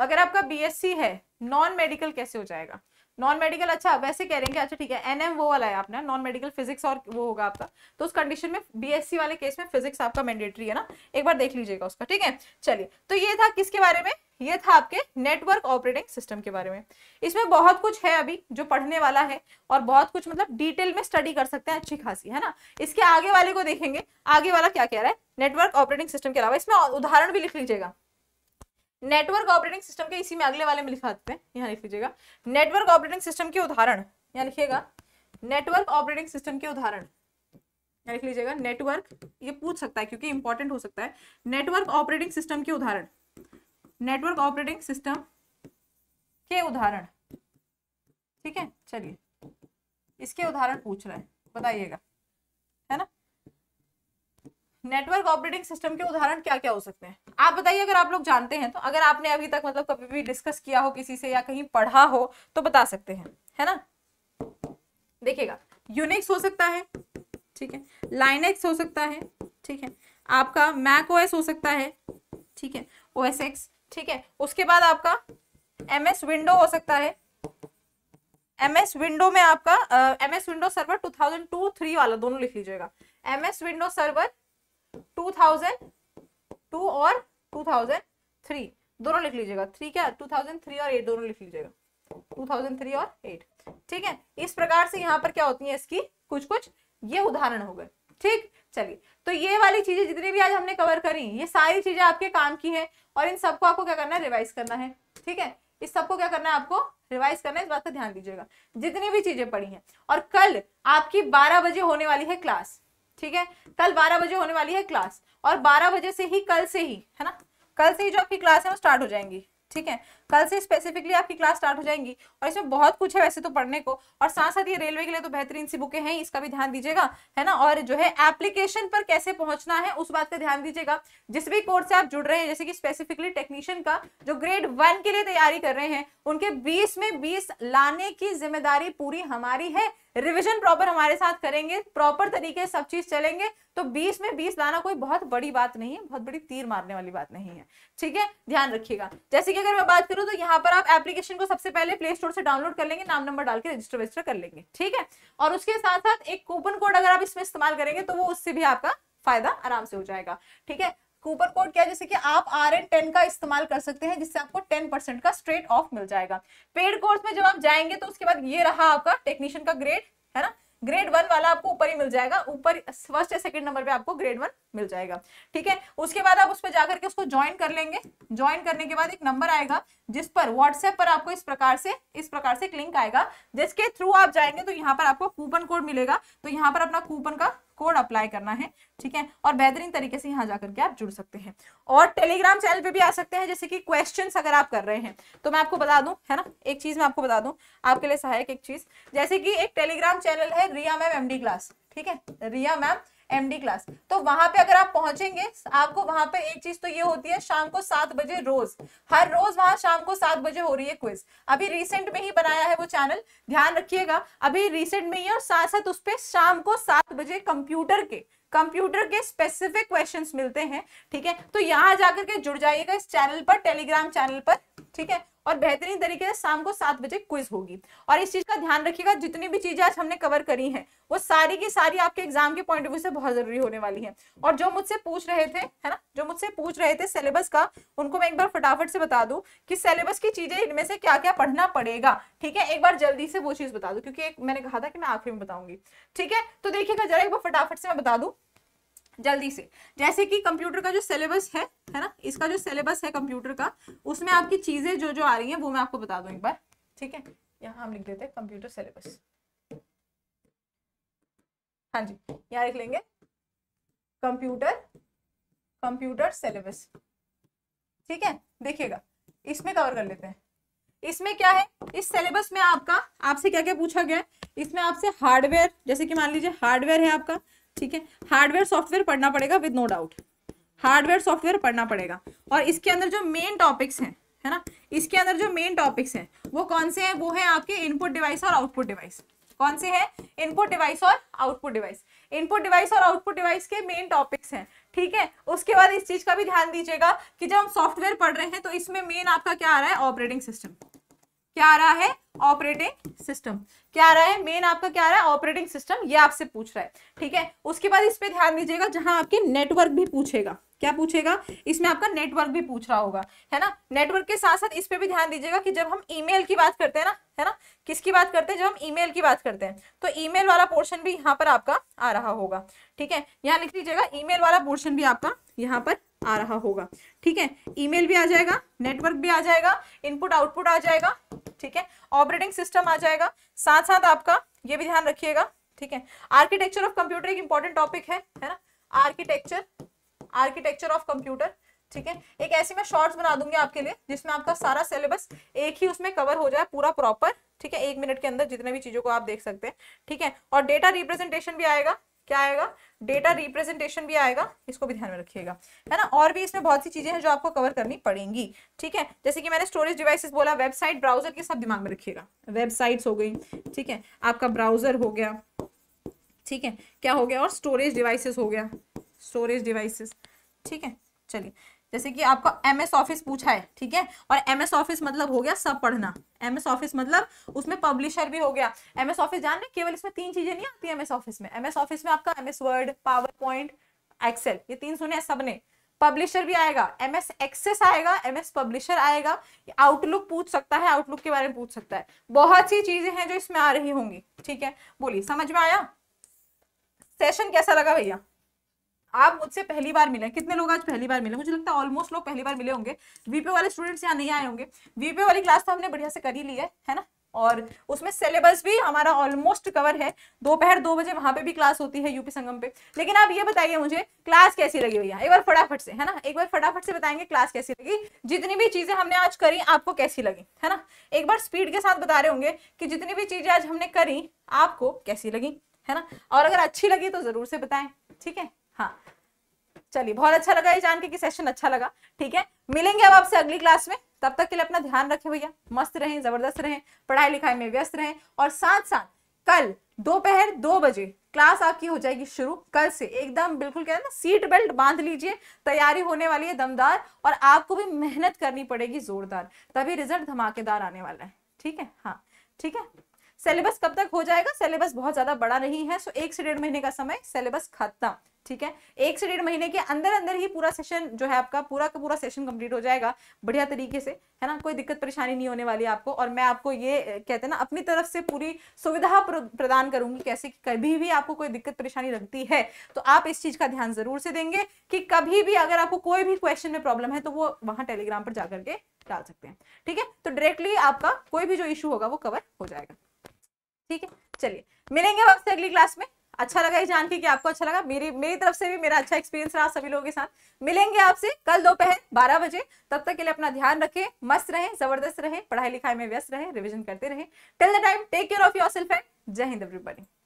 अगर आपका बीएससी है नॉन मेडिकल कैसे हो जाएगा नॉन मेडिकल अच्छा वैसे कह रहे हैं अच्छा ठीक है एनएम वो वाला है आपने नॉन मेडिकल फिजिक्स और वो होगा आपका तो उस कंडीशन में बीएससी वाले केस में फिजिक्स आपका मैंडेटरी है ना एक बार देख लीजिएगा उसका ठीक है चलिए तो ये था किसके बारे में ये था आपके नेटवर्क ऑपरेटिंग सिस्टम के बारे में इसमें बहुत कुछ है अभी जो पढ़ने वाला है और बहुत कुछ मतलब डिटेल में स्टडी कर सकते हैं अच्छी खासी है ना इसके आगे वाले को देखेंगे आगे वाला क्या कह रहा है नेटवर्क ऑपरेटिंग सिस्टम के अलावा इसमें उदाहरण भी लिख लीजिएगा नेटवर्क ऑपरेटिंग सिस्टम के इसी में अगले वाले में लिखा देते हैं यहाँ लिख लीजिएगा नेटवर्क ऑपरेटिंग सिस्टम के उदाहरण यहाँ लिखिएगा नेटवर्क ऑपरेटिंग सिस्टम के उदाहरण लिख लीजिएगा नेटवर्क ये पूछ सकता है क्योंकि इंपॉर्टेंट हो सकता है नेटवर्क ऑपरेटिंग सिस्टम के उदाहरण नेटवर्क ऑपरेटिंग सिस्टम के उदाहरण ठीक है चलिए इसके उदाहरण पूछ रहा है बताइएगा है ना नेटवर्क ऑपरेटिंग सिस्टम के उदाहरण क्या क्या हो सकते हैं आप बताइए अगर आप लोग जानते हैं तो अगर आपने अभी तक मतलब कभी भी डिस्कस किया हो किसी से या कहीं पढ़ा हो तो बता सकते हैं है ना देखिएगा यूनिक्स हो सकता है ठीक है लाइनेक्स हो सकता है ठीक है आपका मैक ओएस हो सकता है ठीक है ओ एक्स ठीक है उसके बाद आपका एम एस विंडो हो सकता है एम एस विंडो में आपका M S window server two three वाला दोनों लिख लीजिएगा एम एस विंडो सर्वर 2002 और 2003 दोनों लिख लीजिएगा थ्री क्या 2003 और एट दोनों लिख लीजिएगा 2003 और एट ठीक है इस प्रकार से यहाँ पर क्या होती है इसकी कुछ कुछ ये उदाहरण हो गए ठीक चलिए तो ये वाली चीजें जितनी भी आज हमने कवर करी ये सारी चीजें आपके काम की है और इन सबको आपको क्या करना है रिवाइज करना है ठीक है इस सबको क्या करना है आपको रिवाइज करना है इस बात का ध्यान दीजिएगा जितनी भी चीजें पढ़ी हैं और कल आपकी बारह बजे होने वाली है क्लास ठीक है कल बारह बजे होने वाली है क्लास और बारह बजे से ही कल से ही है ना कल से ही जो आपकी क्लास है वो स्टार्ट हो जाएंगी ठीक है कल से स्पेसिफिकली आपकी क्लास स्टार्ट हो जाएंगी और इसमें बहुत कुछ है वैसे तो पढ़ने को और साथ साथ ये रेलवे के लिए तो बेहतरीन सी बुकें हैं इसका भी ध्यान दीजिएगा है ना और जो है एप्लीकेशन पर कैसे पहुंचना है उस बात का ध्यान दीजिएगा जिस भी कोर्स से आप जुड़ रहे हैं जैसे कि स्पेसिफिकली टेक्नीशियन का जो ग्रेड वन के लिए तैयारी कर रहे हैं उनके बीस में बीस लाने की जिम्मेदारी पूरी हमारी है रिविजन प्रॉपर हमारे साथ करेंगे प्रॉपर तरीके सब चीज चलेंगे तो 20 में 20 लाना कोई बहुत बड़ी बात नहीं है बहुत बड़ी तीर मारने वाली बात नहीं है ठीक है ध्यान रखिएगा जैसे कि अगर मैं बात करूँ तो यहाँ पर आप एप्लीकेशन को सबसे पहले प्ले स्टोर से डाउनलोड कर लेंगे नाम नंबर डाल के रजिस्टर वजिस्टर कर लेंगे ठीक है और उसके साथ साथ एक कूपन कोड अगर आप इसमें इस्तेमाल करेंगे तो वो उससे भी आपका फायदा आराम से हो जाएगा ठीक है कूपन कोड क्या है जैसे कि आप आर एन टेन का इस्तेमाल कर सकते हैं जिससे आपको टेन परसेंट का स्ट्रेट ऑफ मिल जाएगा पेड कोर्स में जब आप जाएंगे तो उसके बाद ये रहा आपका टेक्नीशियन का ग्रेड है ना ग्रेड वन वाला आपको ऊपर ही मिल जाएगा ऊपर फर्स्ट या सेकंड नंबर पे आपको ग्रेड वन मिल जाएगा ठीक है उसके बाद आप उस पर जाकर के उसको ज्वाइन कर लेंगे ज्वाइन करने के बाद एक नंबर आएगा जिस पर व्हाट्सएप पर आपको इस प्रकार से इस प्रकार से एक लिंक आएगा जिसके थ्रू आप जाएंगे तो यहाँ पर आपको कूपन कोड मिलेगा तो यहाँ पर अपना कूपन का कोड अप्लाई करना है ठीक है और बेहतरीन तरीके से यहाँ जाकर के आप जुड़ सकते हैं और टेलीग्राम चैनल पे भी आ सकते हैं जैसे कि क्वेश्चन अगर आप कर रहे हैं तो मैं आपको बता दूं है ना एक चीज मैं आपको बता दूं आपके लिए सहायक एक चीज जैसे कि एक टेलीग्राम चैनल है रिया मैम एम क्लास ठीक है रिया मैम एमडी क्लास तो वहां पे अगर आप पहुंचेंगे आपको वहां पे एक चीज तो ये होती है शाम को सात बजे रोज हर रोज वहां शाम को सात बजे हो रही है क्विज अभी रिसेंट में ही बनाया है वो चैनल ध्यान रखिएगा अभी रिसेंट में ही और साथ साथ उस पर शाम को सात बजे कंप्यूटर के कंप्यूटर के स्पेसिफिक क्वेश्चंस मिलते हैं ठीक है तो यहाँ जाकर के जुड़ जाइएगा इस चैनल पर टेलीग्राम चैनल पर ठीक है और बेहतरीन तरीके से शाम को सात बजे क्विज होगी और इस चीज का ध्यान रखिएगा जितनी भी चीजें आज हमने कवर करी हैं वो सारी की सारी आपके एग्जाम के पॉइंट ऑफ व्यू से बहुत जरूरी होने वाली है और जो मुझसे पूछ रहे थे है ना जो मुझसे पूछ रहे थे सिलेबस का उनको मैं एक बार फटाफट से बता दू की सिलेबस की चीजें इनमें से क्या क्या पढ़ना पड़ेगा ठीक है एक बार जल्दी से वो चीज बता दू क्योंकि एक मैंने कहा था कि मैं आखिर में बताऊंगी ठीक है तो देखिएगा जरा एक बार फटाफट से मैं बता दू जल्दी से जैसे कि कंप्यूटर का जो सिलेबस है है ना इसका जो सिलेबस है कंप्यूटर का उसमें आपकी चीजें जो जो आ रही हैं वो मैं आपको बता दूं एक बार ठीक है यहाँ हम लिख देते हैं कंप्यूटर सिलेबस हाँ जी यहाँ लिख लेंगे कंप्यूटर कंप्यूटर सिलेबस ठीक है देखिएगा इसमें कवर कर लेते हैं इसमें क्या है इस सिलेबस में आपका आपसे क्या क्या पूछा गया है इसमें आपसे हार्डवेयर जैसे कि मान लीजिए हार्डवेयर है आपका ठीक है हार्डवेयर सॉफ्टवेयर पढ़ना पड़ेगा with no doubt hardware software पढ़ना पड़ेगा और इसके अंदर जो मेन टॉपिक्स हैं है ना इसके अंदर जो मेन टॉपिक्स हैं वो कौन से हैं वो है आपके इनपुट डिवाइस और आउटपुट डिवाइस कौन से हैं इनपुट डिवाइस और आउटपुट डिवाइस इनपुट डिवाइस और आउटपुट डिवाइस के मेन टॉपिक्स हैं ठीक है उसके बाद इस चीज का भी ध्यान दीजिएगा कि जब हम सॉफ्टवेयर पढ़ रहे हैं तो इसमें मेन आपका क्या आ रहा है ऑपरेटिंग सिस्टम क्या आ रहा है ऑपरेटिंग सिस्टम क्या आ रहा है मेन आपका क्या आ रहा है ऑपरेटिंग सिस्टम ये आपसे पूछ रहा है ठीक है उसके बाद इस पर ध्यान दीजिएगा जहां आपके नेटवर्क भी पूछेगा क्या पूछेगा इसमें आपका नेटवर्क भी पूछ रहा होगा है ना नेटवर्क के साथ साथ इस पर भी ध्यान दीजिएगा कि जब हम ईमेल की बात करते हैं ना है ना किसकी बात करते हैं जब हम ईमेल की बात करते हैं तो ईमेल वाला पोर्शन भी यहाँ पर आपका आ रहा होगा ठीक है यहाँ लिख लीजिएगा ईमेल वाला पोर्शन भी आपका यहाँ पर आ रहा होगा ठीक है ईमेल भी आ जाएगा नेटवर्क भी आ जाएगा इनपुट आउटपुट आ जाएगा ठीक है ऑपरेटिंग सिस्टम आ जाएगा साथ साथ आपका ये भी ध्यान रखिएगा ठीक है आर्किटेक्चर ऑफ कंप्यूटर एक इंपॉर्टेंट टॉपिक है है ना आर्किटेक्चर आर्किटेक्चर ऑफ कंप्यूटर ठीक है एक ऐसी मैं शॉर्ट्स बना दूंगी आपके लिए जिसमें आपका सारा सिलेबस एक ही उसमें कवर हो जाए पूरा प्रॉपर ठीक है एक मिनट के अंदर जितने भी चीजों को आप देख सकते हैं ठीक है और डेटा रिप्रेजेंटेशन भी आएगा क्या आएगा डेटा रिप्रेजेंटेशन भी आएगा इसको भी ध्यान में रखिएगा है ना और भी इसमें बहुत सी चीजें हैं जो आपको कवर करनी पड़ेंगी ठीक है जैसे कि मैंने स्टोरेज डिवाइसेस बोला वेबसाइट ब्राउजर के सब दिमाग में रखिएगा वेबसाइट्स हो गई ठीक है आपका ब्राउजर हो गया ठीक है क्या हो गया और स्टोरेज डिवाइसेस हो गया स्टोरेज डिवाइसेस ठीक है चलिए जैसे कि आपको एम एस ऑफिस पूछा है ठीक है और एम एस ऑफिस मतलब हो गया सब पढ़ना एम एस ऑफिस मतलब उसमें पब्लिशर भी हो गया एम एस ऑफिस जान रहे केवल इसमें तीन चीजें नहीं आती एम एस ऑफिस में एम एस ऑफिस में आपका M S Word PowerPoint Excel ये तीन सुने सबने पब्लिशर भी आएगा एम एस एक्सेस आएगा एम एस पब्लिशर आएगा आउटलुक पूछ सकता है आउटलुक के बारे में पूछ सकता है बहुत सी चीजें हैं जो इसमें आ रही होंगी ठीक है बोलिए समझ में आया सेशन कैसा लगा भैया आप मुझसे पहली बार मिले कितने लोग आज पहली बार मिले मुझे लगता है ऑलमोस्ट लोग पहली बार मिले होंगे वीपे वाले स्टूडेंट्स यहाँ नहीं आए होंगे वीपे वाली क्लास तो हमने बढ़िया से कर ही ली है है ना और उसमें सिलेबस भी हमारा ऑलमोस्ट कवर है दोपहर दो, दो बजे वहां पे भी क्लास होती है यूपी संगम पे लेकिन आप ये बताइए मुझे क्लास कैसी लगी भैया एक बार फटाफट से है ना एक बार फटाफट से बताएंगे क्लास कैसी लगी जितनी भी चीजें हमने आज करी आपको कैसी लगी है ना एक बार स्पीड के साथ बता रहे होंगे कि जितनी भी चीजें आज हमने करी आपको कैसी लगी है ना और अगर अच्छी लगी तो जरूर से बताएं ठीक है हाँ चलिए बहुत अच्छा लगा ये जान के कि सेशन अच्छा लगा ठीक है मिलेंगे अब आपसे अगली क्लास में तब तक के लिए अपना ध्यान रखें भैया मस्त रहें जबरदस्त रहें पढ़ाई लिखाई में व्यस्त रहें और साथ साथ कल दोपहर दो, दो बजे क्लास आपकी हो जाएगी शुरू कल से एकदम बिल्कुल क्या ना सीट बेल्ट बांध लीजिए तैयारी होने वाली है दमदार और आपको भी मेहनत करनी पड़ेगी जोरदार तभी रिजल्ट धमाकेदार आने वाला है ठीक है हाँ ठीक है सिलेबस कब तक हो जाएगा सिलेबस बहुत ज्यादा बड़ा नहीं है सो एक से डेढ़ महीने का समय सिलेबस खत्म ठीक है एक से डेढ़ महीने के अंदर अंदर ही पूरा सेशन जो है आपका पूरा का पूरा सेशन कंप्लीट हो जाएगा बढ़िया तरीके से है ना कोई दिक्कत परेशानी नहीं होने वाली आपको और मैं आपको ये कहते हैं ना अपनी तरफ से पूरी सुविधा प्रदान करूंगी कैसे कि कभी भी आपको कोई दिक्कत परेशानी लगती है तो आप इस चीज का ध्यान जरूर से देंगे कि कभी भी अगर आपको कोई भी क्वेश्चन में प्रॉब्लम है तो वो वहां टेलीग्राम पर जाकर के डाल सकते हैं ठीक है तो डायरेक्टली आपका कोई भी जो इशू होगा वो कवर हो जाएगा ठीक है चलिए मिलेंगे आपसे अगली क्लास में अच्छा लगा ये जान के कि आपको अच्छा लगा मेरी मेरी तरफ से भी मेरा अच्छा एक्सपीरियंस रहा सभी लोगों के साथ मिलेंगे आपसे कल दोपहर बारह बजे तब तक के लिए अपना ध्यान रखें मस्त रहें जबरदस्त रहें पढ़ाई लिखाई में व्यस्त रहें रिविजन करते रहें till the time take care of yourself and जय हिंद एवरीबॉडी